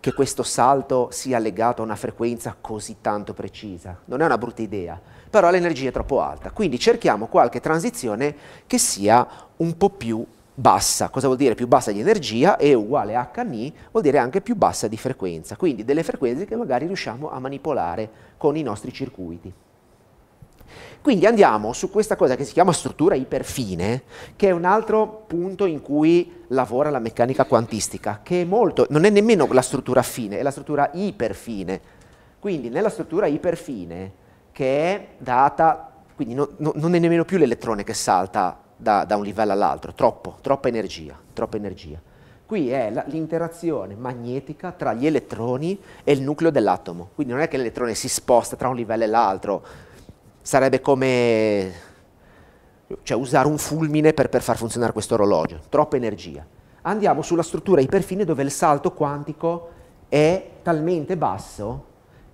che questo salto sia legato a una frequenza così tanto precisa, non è una brutta idea, però l'energia è troppo alta, quindi cerchiamo qualche transizione che sia un po' più bassa. Cosa vuol dire più bassa di energia? E uguale a HNI vuol dire anche più bassa di frequenza, quindi delle frequenze che magari riusciamo a manipolare con i nostri circuiti. Quindi andiamo su questa cosa che si chiama struttura iperfine, che è un altro punto in cui lavora la meccanica quantistica, che è molto, non è nemmeno la struttura fine, è la struttura iperfine. Quindi nella struttura iperfine, che è data, quindi no, no, non è nemmeno più l'elettrone che salta da, da un livello all'altro, troppo, troppa energia, troppa energia. Qui è l'interazione magnetica tra gli elettroni e il nucleo dell'atomo, quindi non è che l'elettrone si sposta tra un livello e l'altro, Sarebbe come cioè, usare un fulmine per, per far funzionare questo orologio, troppa energia. Andiamo sulla struttura iperfine dove il salto quantico è talmente basso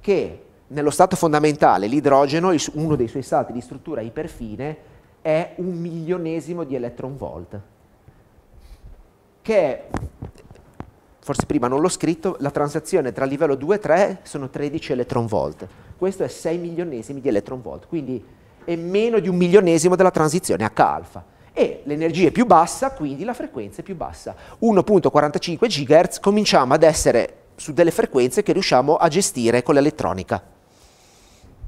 che nello stato fondamentale l'idrogeno, uno dei suoi salti di struttura iperfine, è un milionesimo di electron volt, che è forse prima non l'ho scritto, la transazione tra livello 2 e 3 sono 13 electron volt. Questo è 6 milionesimi di electron volt, quindi è meno di un milionesimo della transizione H-alfa. E l'energia è più bassa, quindi la frequenza è più bassa. 1.45 GHz cominciamo ad essere su delle frequenze che riusciamo a gestire con l'elettronica,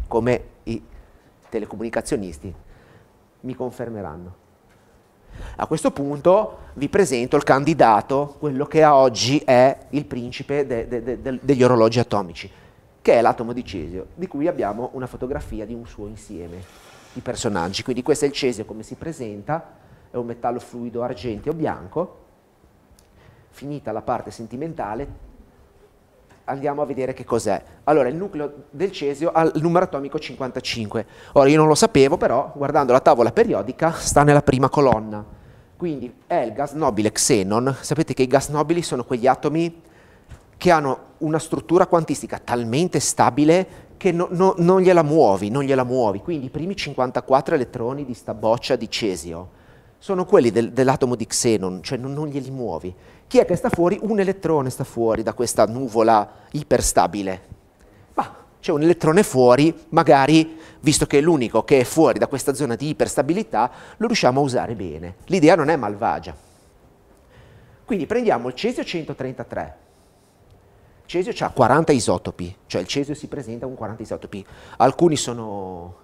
come i telecomunicazionisti mi confermeranno. A questo punto vi presento il candidato, quello che a oggi è il principe de, de, de, degli orologi atomici, che è l'atomo di Cesio, di cui abbiamo una fotografia di un suo insieme di personaggi. Quindi questo è il Cesio come si presenta, è un metallo fluido argenteo bianco. Finita la parte sentimentale, andiamo a vedere che cos'è. Allora, il nucleo del cesio ha il numero atomico 55. Ora, io non lo sapevo, però, guardando la tavola periodica, sta nella prima colonna. Quindi è il gas nobile xenon. Sapete che i gas nobili sono quegli atomi che hanno una struttura quantistica talmente stabile che no, no, non gliela muovi, non gliela muovi. Quindi i primi 54 elettroni di sta boccia di cesio sono quelli del, dell'atomo di xenon, cioè non, non glieli muovi. Chi è che sta fuori? Un elettrone sta fuori da questa nuvola iperstabile. Ma c'è un elettrone fuori, magari, visto che è l'unico che è fuori da questa zona di iperstabilità, lo riusciamo a usare bene. L'idea non è malvagia. Quindi prendiamo il cesio 133. Il cesio ha 40 isotopi, cioè il cesio si presenta con 40 isotopi. Alcuni sono,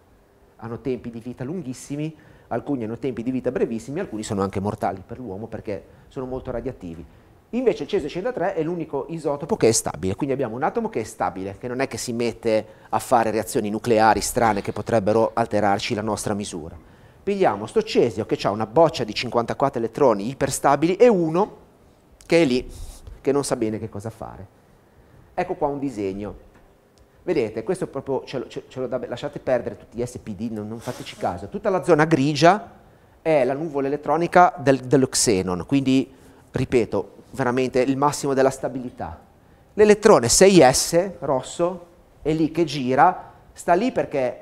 hanno tempi di vita lunghissimi, alcuni hanno tempi di vita brevissimi, alcuni sono anche mortali per l'uomo perché sono molto radioattivi. Invece il cesio 103 è l'unico isotopo che è stabile, quindi abbiamo un atomo che è stabile, che non è che si mette a fare reazioni nucleari strane che potrebbero alterarci la nostra misura. Pigliamo sto cesio che ha una boccia di 54 elettroni iperstabili e uno che è lì, che non sa bene che cosa fare. Ecco qua un disegno. Vedete, questo proprio ce lo, ce, lo da, lasciate perdere tutti gli SPD, non, non, fateci caso. Tutta la zona grigia è la nuvola elettronica del, dello xenon, quindi, ripeto, veramente il massimo della stabilità. L'elettrone 6S, rosso, è lì che gira, sta lì perché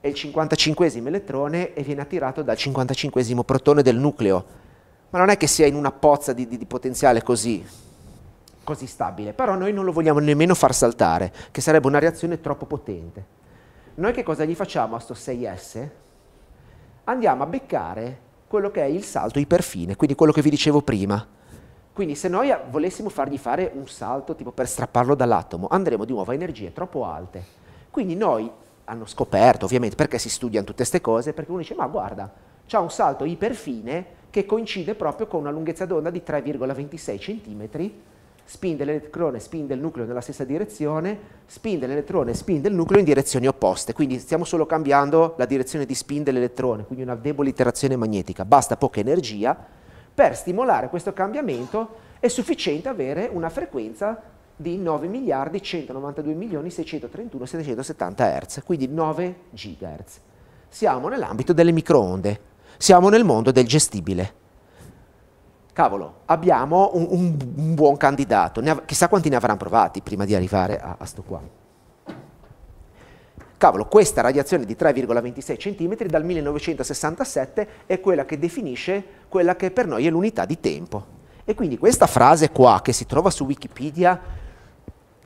è il 55 elettrone e viene attirato dal 55 protone del nucleo. Ma non è che sia in una pozza di, di, di potenziale così, così stabile, però noi non lo vogliamo nemmeno far saltare, che sarebbe una reazione troppo potente. Noi che cosa gli facciamo a sto 6S? Andiamo a beccare quello che è il salto iperfine, quindi quello che vi dicevo prima. Quindi se noi volessimo fargli fare un salto tipo per strapparlo dall'atomo, andremo di nuovo a energie troppo alte. Quindi noi hanno scoperto, ovviamente, perché si studiano tutte queste cose, perché uno dice ma guarda, c'ha un salto iperfine che coincide proprio con una lunghezza d'onda di 3,26 cm spin dell'elettrone, spin del nucleo nella stessa direzione, spin dell'elettrone, spin del nucleo in direzioni opposte, quindi stiamo solo cambiando la direzione di spin dell'elettrone, quindi una debole iterazione magnetica, basta poca energia, per stimolare questo cambiamento è sufficiente avere una frequenza di 9 miliardi 192 milioni 631 770 Hz, quindi 9 GHz. Siamo nell'ambito delle microonde, siamo nel mondo del gestibile cavolo, abbiamo un, un, un buon candidato, chissà quanti ne avranno provati prima di arrivare a, a sto qua. Cavolo, questa radiazione di 3,26 cm dal 1967 è quella che definisce quella che per noi è l'unità di tempo. E quindi questa frase qua che si trova su Wikipedia,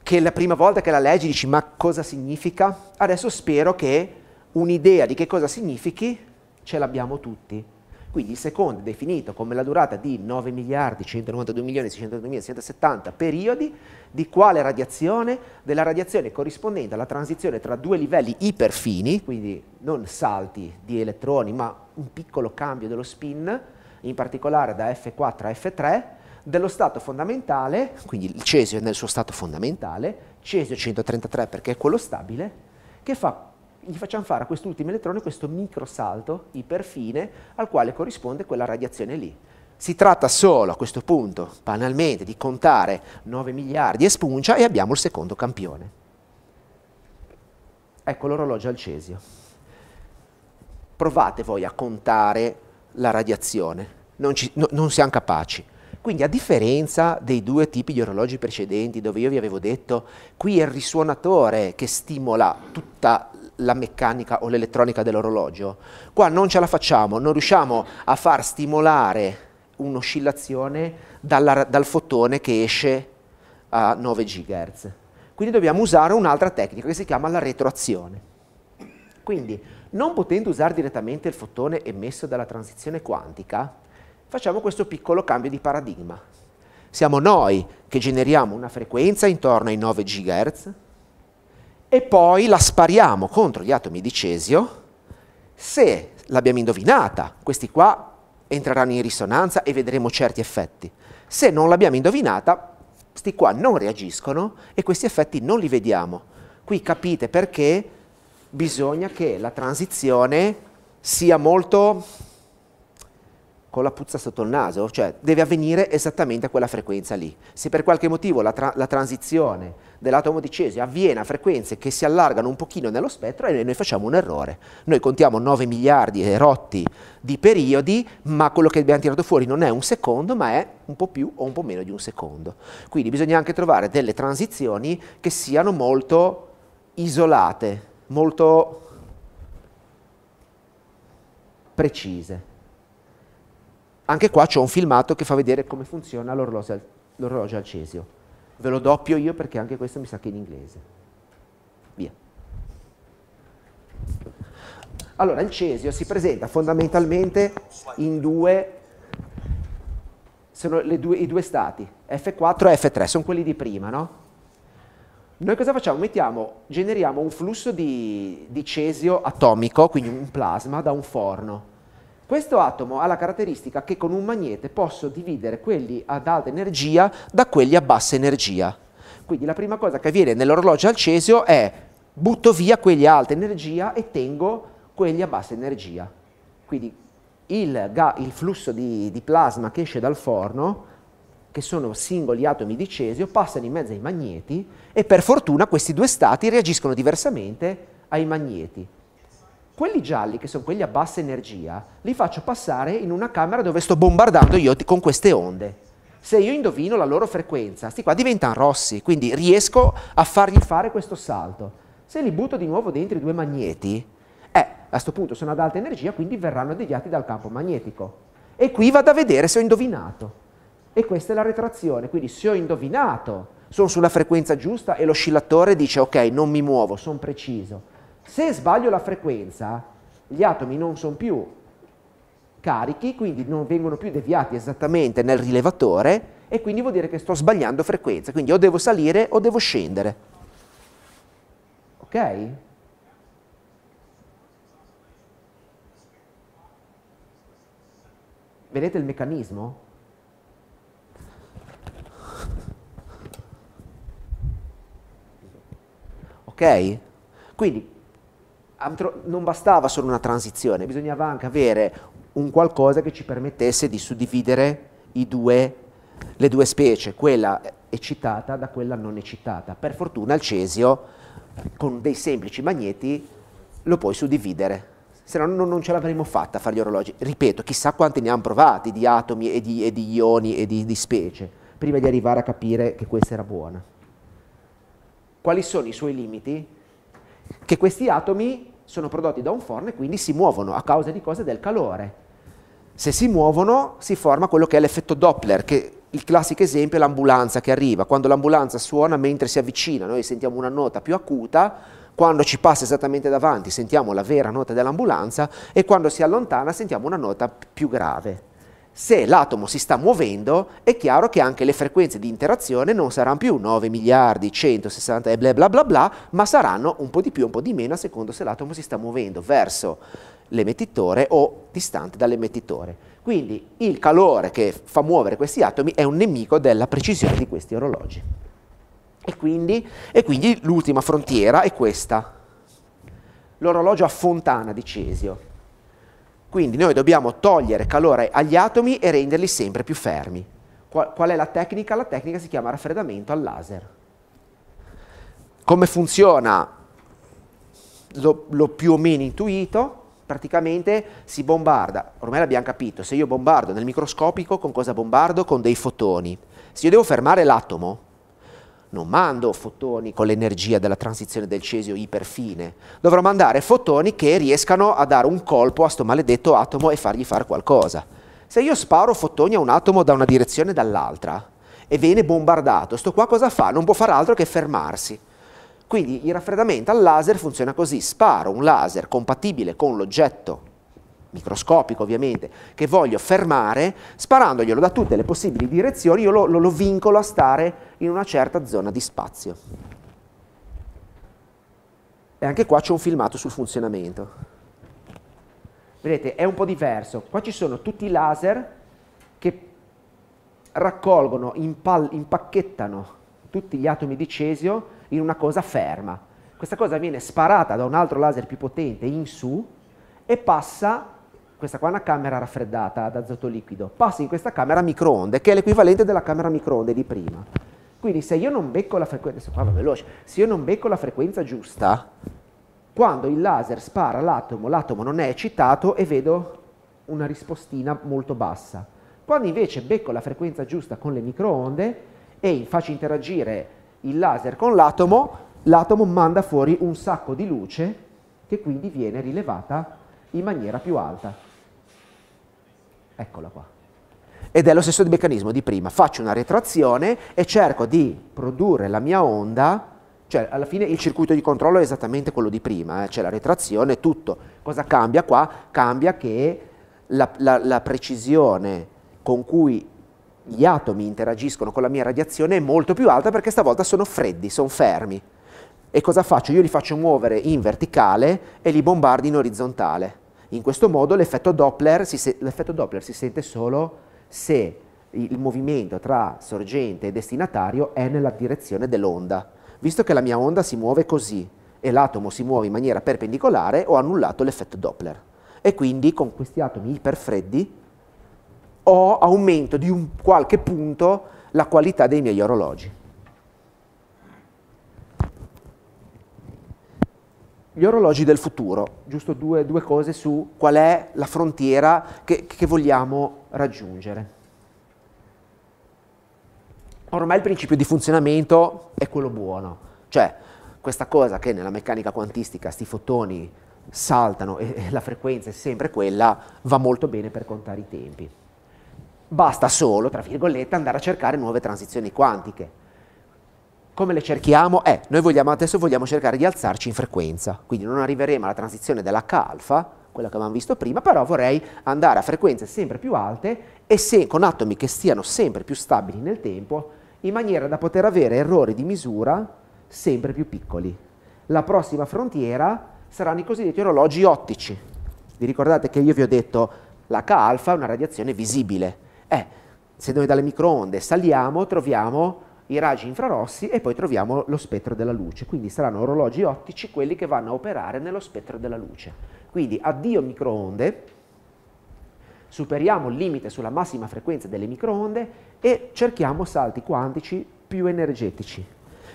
che la prima volta che la leggi dici ma cosa significa, adesso spero che un'idea di che cosa significhi ce l'abbiamo tutti. Quindi il secondo definito come la durata di 9 miliardi 192 milioni 170 periodi di quale radiazione? Della radiazione corrispondente alla transizione tra due livelli iperfini, quindi non salti di elettroni ma un piccolo cambio dello spin, in particolare da F4 a F3, dello stato fondamentale, quindi il cesio nel suo stato fondamentale, cesio 133 perché è quello stabile, che fa gli facciamo fare a quest'ultimo elettrone questo microsalto iperfine al quale corrisponde quella radiazione lì. Si tratta solo a questo punto, banalmente, di contare 9 miliardi e spuncia e abbiamo il secondo campione. Ecco l'orologio al cesio. Provate voi a contare la radiazione, non, ci, no, non siamo capaci. Quindi a differenza dei due tipi di orologi precedenti dove io vi avevo detto qui è il risuonatore che stimola tutta la meccanica o l'elettronica dell'orologio. Qua non ce la facciamo, non riusciamo a far stimolare un'oscillazione dal fotone che esce a 9 GHz. Quindi dobbiamo usare un'altra tecnica che si chiama la retroazione. Quindi, non potendo usare direttamente il fotone emesso dalla transizione quantica, facciamo questo piccolo cambio di paradigma. Siamo noi che generiamo una frequenza intorno ai 9 GHz, e poi la spariamo contro gli atomi di cesio se l'abbiamo indovinata. Questi qua entreranno in risonanza e vedremo certi effetti. Se non l'abbiamo indovinata, questi qua non reagiscono e questi effetti non li vediamo. Qui capite perché bisogna che la transizione sia molto con la puzza sotto il naso, cioè deve avvenire esattamente a quella frequenza lì. Se per qualche motivo la, tra la transizione dell'atomo di cesio avviene a frequenze che si allargano un pochino nello spettro e noi facciamo un errore. Noi contiamo 9 miliardi e rotti di periodi, ma quello che abbiamo tirato fuori non è un secondo, ma è un po' più o un po' meno di un secondo. Quindi bisogna anche trovare delle transizioni che siano molto isolate, molto precise. Anche qua c'è un filmato che fa vedere come funziona l'orologio al cesio. Ve lo doppio io perché anche questo mi sa che è in inglese. Via. Allora, il cesio si presenta fondamentalmente in due, sono due, i due stati, F4 e F3, sono quelli di prima, no? Noi cosa facciamo? Mettiamo, generiamo un flusso di, di cesio atomico, quindi un plasma, da un forno. Questo atomo ha la caratteristica che con un magnete posso dividere quelli ad alta energia da quelli a bassa energia. Quindi la prima cosa che avviene nell'orologio al cesio è butto via quelli a alta energia e tengo quelli a bassa energia. Quindi il, il flusso di, di plasma che esce dal forno, che sono singoli atomi di cesio, passano in mezzo ai magneti e per fortuna questi due stati reagiscono diversamente ai magneti. Quelli gialli, che sono quelli a bassa energia, li faccio passare in una camera dove sto bombardando io con queste onde. Se io indovino la loro frequenza, questi qua diventano rossi, quindi riesco a fargli fare questo salto. Se li butto di nuovo dentro i due magneti, eh, a questo punto sono ad alta energia, quindi verranno deviati dal campo magnetico. E qui vado a vedere se ho indovinato. E questa è la retrazione, quindi se ho indovinato, sono sulla frequenza giusta e l'oscillatore dice ok, non mi muovo, sono preciso se sbaglio la frequenza, gli atomi non sono più carichi, quindi non vengono più deviati esattamente nel rilevatore e quindi vuol dire che sto sbagliando frequenza, quindi o devo salire o devo scendere. Ok? Vedete il meccanismo? Ok? Quindi non bastava solo una transizione, bisognava anche avere un qualcosa che ci permettesse di suddividere due, le due specie, quella eccitata da quella non eccitata. Per fortuna il cesio, con dei semplici magneti, lo puoi suddividere, se no non, non ce l'avremmo fatta a fare gli orologi. Ripeto, chissà quanti ne hanno provati di atomi e di, e di ioni e di, di specie, prima di arrivare a capire che questa era buona. Quali sono i suoi limiti? Che questi atomi sono prodotti da un forno e quindi si muovono a causa di cose del calore. Se si muovono si forma quello che è l'effetto Doppler, che il classico esempio è l'ambulanza che arriva. Quando l'ambulanza suona mentre si avvicina, noi sentiamo una nota più acuta, quando ci passa esattamente davanti sentiamo la vera nota dell'ambulanza e quando si allontana sentiamo una nota più grave se l'atomo si sta muovendo, è chiaro che anche le frequenze di interazione non saranno più 9 miliardi, 160 e bla bla bla bla, ma saranno un po' di più, un po' di meno a secondo se l'atomo si sta muovendo verso l'emettitore o distante dall'emettitore. Quindi il calore che fa muovere questi atomi è un nemico della precisione di questi orologi. E quindi, e quindi l'ultima frontiera è questa, l'orologio a fontana di Cesio quindi noi dobbiamo togliere calore agli atomi e renderli sempre più fermi. Qual, qual è la tecnica? La tecnica si chiama raffreddamento al laser. Come funziona? L'ho, l'ho più o meno intuito, praticamente si bombarda, ormai l'abbiamo capito, se io bombardo nel microscopico con cosa bombardo? Con dei fotoni. Se io devo fermare l'atomo, non mando fotoni con l'energia della transizione del cesio iperfine, dovrò mandare fotoni che riescano a dare un colpo a questo maledetto atomo e fargli fare qualcosa. Se io sparo fotoni a un atomo da una direzione e dall'altra e viene bombardato, sto qua cosa fa? Non può fare altro che fermarsi. Quindi il raffreddamento al laser funziona così, sparo un laser compatibile con l'oggetto microscopico ovviamente, che voglio fermare, sparandoglielo da tutte le possibili direzioni, io lo, lo, lo vincolo a stare in una certa zona di spazio. E anche qua c'è un filmato sul funzionamento. Vedete, è un po' diverso. Qua ci sono tutti i laser che raccolgono, impacchettano tutti gli atomi di cesio in una cosa ferma. Questa cosa viene sparata da un altro laser più potente in su e passa, questa qua è una camera raffreddata ad azoto liquido, passa in questa camera microonde, che è l'equivalente della camera microonde di prima. Quindi se io non becco la frequenza, veloce, se io non becco la frequenza giusta, quando il laser spara l'atomo, l'atomo non è eccitato e vedo una rispostina molto bassa. Quando invece becco la frequenza giusta con le microonde e faccio interagire il laser con l'atomo, l'atomo manda fuori un sacco di luce che quindi viene rilevata in maniera più alta. Eccola qua. Ed è lo stesso meccanismo di prima, faccio una retrazione e cerco di produrre la mia onda, cioè alla fine il circuito di controllo è esattamente quello di prima, eh? c'è la retrazione, tutto. Cosa cambia qua? Cambia che la, la, la precisione con cui gli atomi interagiscono con la mia radiazione è molto più alta perché stavolta sono freddi, sono fermi. E cosa faccio? Io li faccio muovere in verticale e li bombardo in orizzontale. In questo modo l'effetto Doppler, si, se- l'effetto Doppler si sente solo se il movimento tra sorgente e destinatario è nella direzione dell'onda. Visto che la mia onda si muove così e l'atomo si muove in maniera perpendicolare, ho annullato l'effetto Doppler. E quindi con questi atomi iperfreddi ho aumento di un qualche punto la qualità dei miei orologi. Gli orologi del futuro, giusto due, due cose su qual è la frontiera che, che vogliamo raggiungere. Ormai il principio di funzionamento è quello buono, cioè questa cosa che nella meccanica quantistica sti fotoni saltano e la frequenza è sempre quella, va molto bene per contare i tempi. Basta solo, tra virgolette, andare a cercare nuove transizioni quantiche. Come le cerchiamo? Eh, noi vogliamo, adesso vogliamo cercare di alzarci in frequenza, quindi non arriveremo alla transizione dell'H K alfa, quello che avevamo visto prima, però vorrei andare a frequenze sempre più alte e se, con atomi che siano sempre più stabili nel tempo, in maniera da poter avere errori di misura sempre più piccoli. La prossima frontiera saranno i cosiddetti orologi ottici. Vi ricordate che io vi ho detto l'H è una radiazione visibile. Eh, se noi dalle microonde saliamo troviamo i raggi infrarossi e poi troviamo lo spettro della luce, quindi saranno orologi ottici quelli che vanno a operare nello spettro della luce. Quindi addio microonde, superiamo il limite sulla massima frequenza delle microonde e cerchiamo salti quantici più energetici.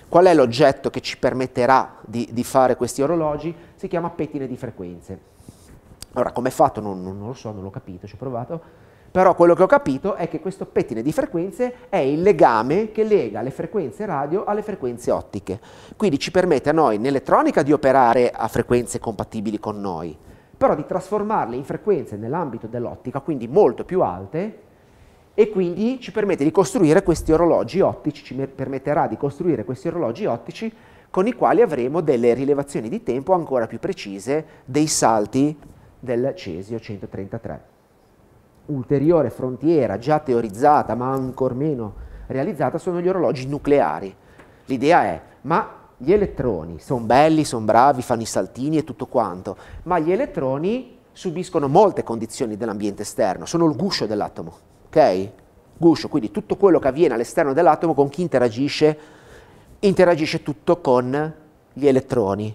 Qual è l'oggetto che ci permetterà di, di fare questi orologi? Si chiama pettine di frequenze. Allora, come è fatto? Non, non, non lo so, non l'ho capito, ci ho provato però quello che ho capito è che questo pettine di frequenze è il legame che lega le frequenze radio alle frequenze ottiche. Quindi ci permette a noi nell'elettronica di operare a frequenze compatibili con noi, però di trasformarle in frequenze nell'ambito dell'ottica, quindi molto più alte, e quindi ci permette di costruire questi orologi ottici, ci permetterà di costruire questi orologi ottici con i quali avremo delle rilevazioni di tempo ancora più precise dei salti del Cesio 133 ulteriore frontiera già teorizzata ma ancor meno realizzata sono gli orologi nucleari. L'idea è, ma gli elettroni sono belli, sono bravi, fanno i saltini e tutto quanto, ma gli elettroni subiscono molte condizioni dell'ambiente esterno, sono il guscio dell'atomo, ok? Guscio, quindi tutto quello che avviene all'esterno dell'atomo con chi interagisce, interagisce tutto con gli elettroni,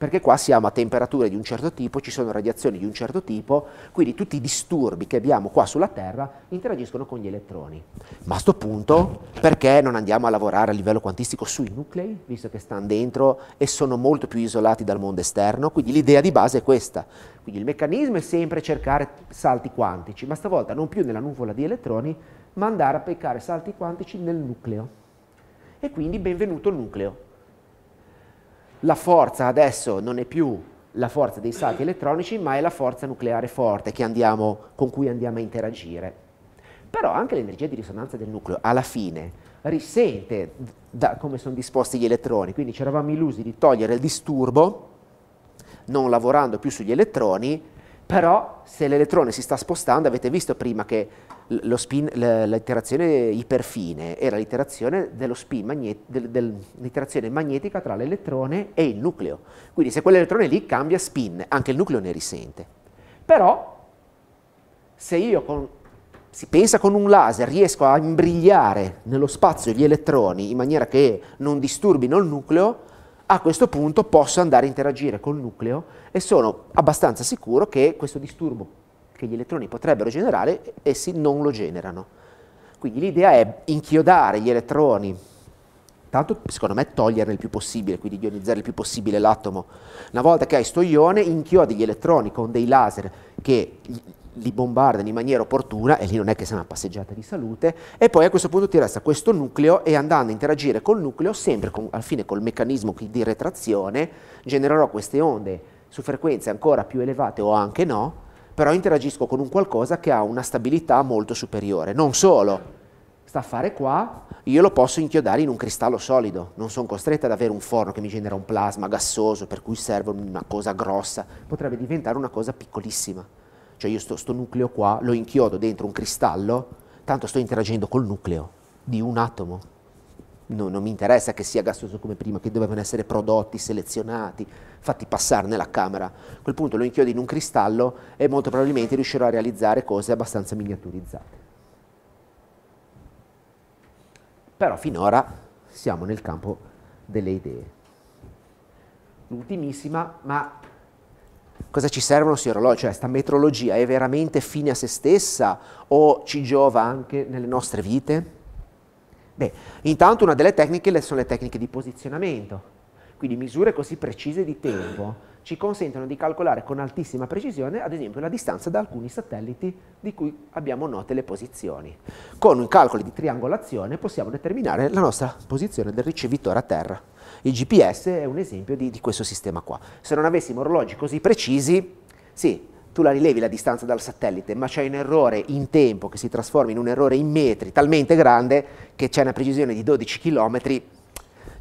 perché qua siamo a temperature di un certo tipo, ci sono radiazioni di un certo tipo, quindi tutti i disturbi che abbiamo qua sulla Terra interagiscono con gli elettroni. Ma a questo punto perché non andiamo a lavorare a livello quantistico sui nuclei, visto che stanno dentro e sono molto più isolati dal mondo esterno? Quindi l'idea di base è questa. Quindi il meccanismo è sempre cercare salti quantici, ma stavolta non più nella nuvola di elettroni, ma andare a peccare salti quantici nel nucleo. E quindi benvenuto il nucleo la forza adesso non è più la forza dei salti elettronici, ma è la forza nucleare forte andiamo, con cui andiamo a interagire. Però anche l'energia di risonanza del nucleo, alla fine, risente da come sono disposti gli elettroni, quindi ci eravamo illusi di togliere il disturbo, non lavorando più sugli elettroni, però se l'elettrone si sta spostando, avete visto prima che l'iterazione iperfine era l'iterazione magnet, del, del, magnetica tra l'elettrone e il nucleo. Quindi se quell'elettrone lì cambia spin, anche il nucleo ne risente. Però se io con, si pensa con un laser riesco a imbrigliare nello spazio gli elettroni in maniera che non disturbino il nucleo, a questo punto posso andare a interagire col nucleo e sono abbastanza sicuro che questo disturbo che gli elettroni potrebbero generare, essi non lo generano. Quindi l'idea è inchiodare gli elettroni, tanto secondo me toglierne il più possibile, quindi ionizzare il più possibile l'atomo. Una volta che hai sto ione, inchiodi gli elettroni con dei laser che li bombardano in maniera opportuna e lì non è che sia una passeggiata di salute e poi a questo punto ti resta questo nucleo e andando a interagire col nucleo sempre con, al fine col meccanismo di retrazione genererò queste onde su frequenze ancora più elevate o anche no però interagisco con un qualcosa che ha una stabilità molto superiore non solo sta a fare qua io lo posso inchiodare in un cristallo solido non sono costretto ad avere un forno che mi genera un plasma gassoso per cui serve una cosa grossa potrebbe diventare una cosa piccolissima cioè io sto, sto nucleo qua, lo inchiodo dentro un cristallo, tanto sto interagendo col nucleo di un atomo. No, non mi interessa che sia gassoso come prima, che dovevano essere prodotti, selezionati, fatti passare nella camera. A quel punto lo inchiodo in un cristallo e molto probabilmente riuscirò a realizzare cose abbastanza miniaturizzate. Però finora siamo nel campo delle idee. L'ultimissima, ma cosa ci servono questi orologi? Cioè, sta metrologia è veramente fine a se stessa o ci giova anche nelle nostre vite? Beh, intanto una delle tecniche sono le tecniche di posizionamento. Quindi misure così precise di tempo ci consentono di calcolare con altissima precisione, ad esempio, la distanza da alcuni satelliti di cui abbiamo note le posizioni. Con un calcolo di triangolazione possiamo determinare la nostra posizione del ricevitore a terra. Il GPS è un esempio di, di questo sistema qua. Se non avessimo orologi così precisi, sì, tu la rilevi la distanza dal satellite, ma c'è un errore in tempo che si trasforma in un errore in metri talmente grande che c'è una precisione di 12 km.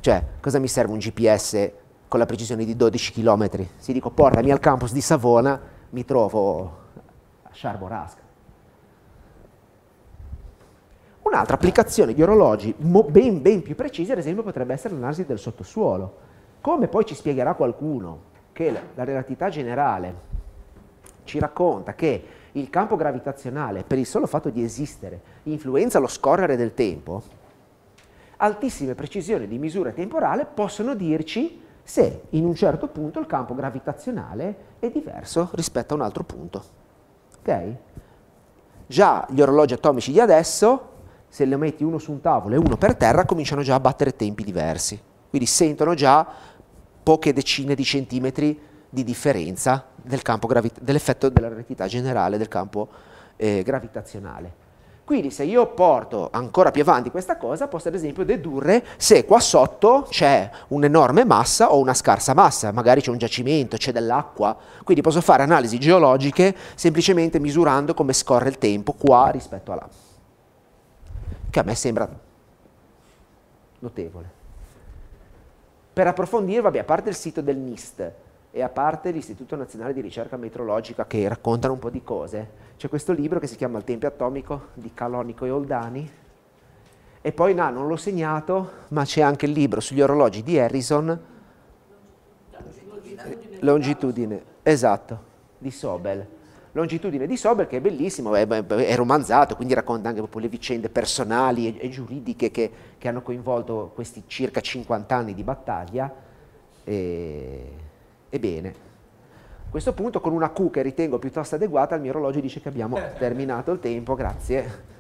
Cioè, cosa mi serve un GPS con la precisione di 12 km? Si dico portami al campus di Savona, mi trovo a Charborasca. Un'altra applicazione di orologi ben, ben più precisa, ad esempio, potrebbe essere l'analisi del sottosuolo. Come poi ci spiegherà qualcuno che la, la relatività generale ci racconta che il campo gravitazionale, per il solo fatto di esistere, influenza lo scorrere del tempo, altissime precisioni di misura temporale possono dirci se in un certo punto il campo gravitazionale è diverso rispetto a un altro punto. Okay? Già gli orologi atomici di adesso se le metti uno su un tavolo e uno per terra, cominciano già a battere tempi diversi. Quindi sentono già poche decine di centimetri di differenza del dell'effetto della relatività generale del campo eh, gravitazionale. Quindi se io porto ancora più avanti questa cosa, posso ad esempio dedurre se qua sotto c'è un'enorme massa o una scarsa massa, magari c'è un giacimento, c'è dell'acqua, quindi posso fare analisi geologiche semplicemente misurando come scorre il tempo qua rispetto a là che a me sembra notevole. Per approfondire, vabbè, a parte il sito del NIST e a parte l'Istituto Nazionale di Ricerca Metrologica che raccontano un po' di cose, c'è questo libro che si chiama Il Tempio Atomico di Calonico e Oldani e poi, no, non l'ho segnato, ma c'è anche il libro sugli orologi di Harrison, Longitudine, esatto, di Sobel Longitudine di Sober, che è bellissimo, è, è romanzato, quindi racconta anche proprio le vicende personali e, e giuridiche che, che, hanno coinvolto questi circa 50 anni di battaglia. E, ebbene, a questo punto con una Q che ritengo piuttosto adeguata, il mio orologio dice che abbiamo [LAUGHS] terminato il tempo, grazie.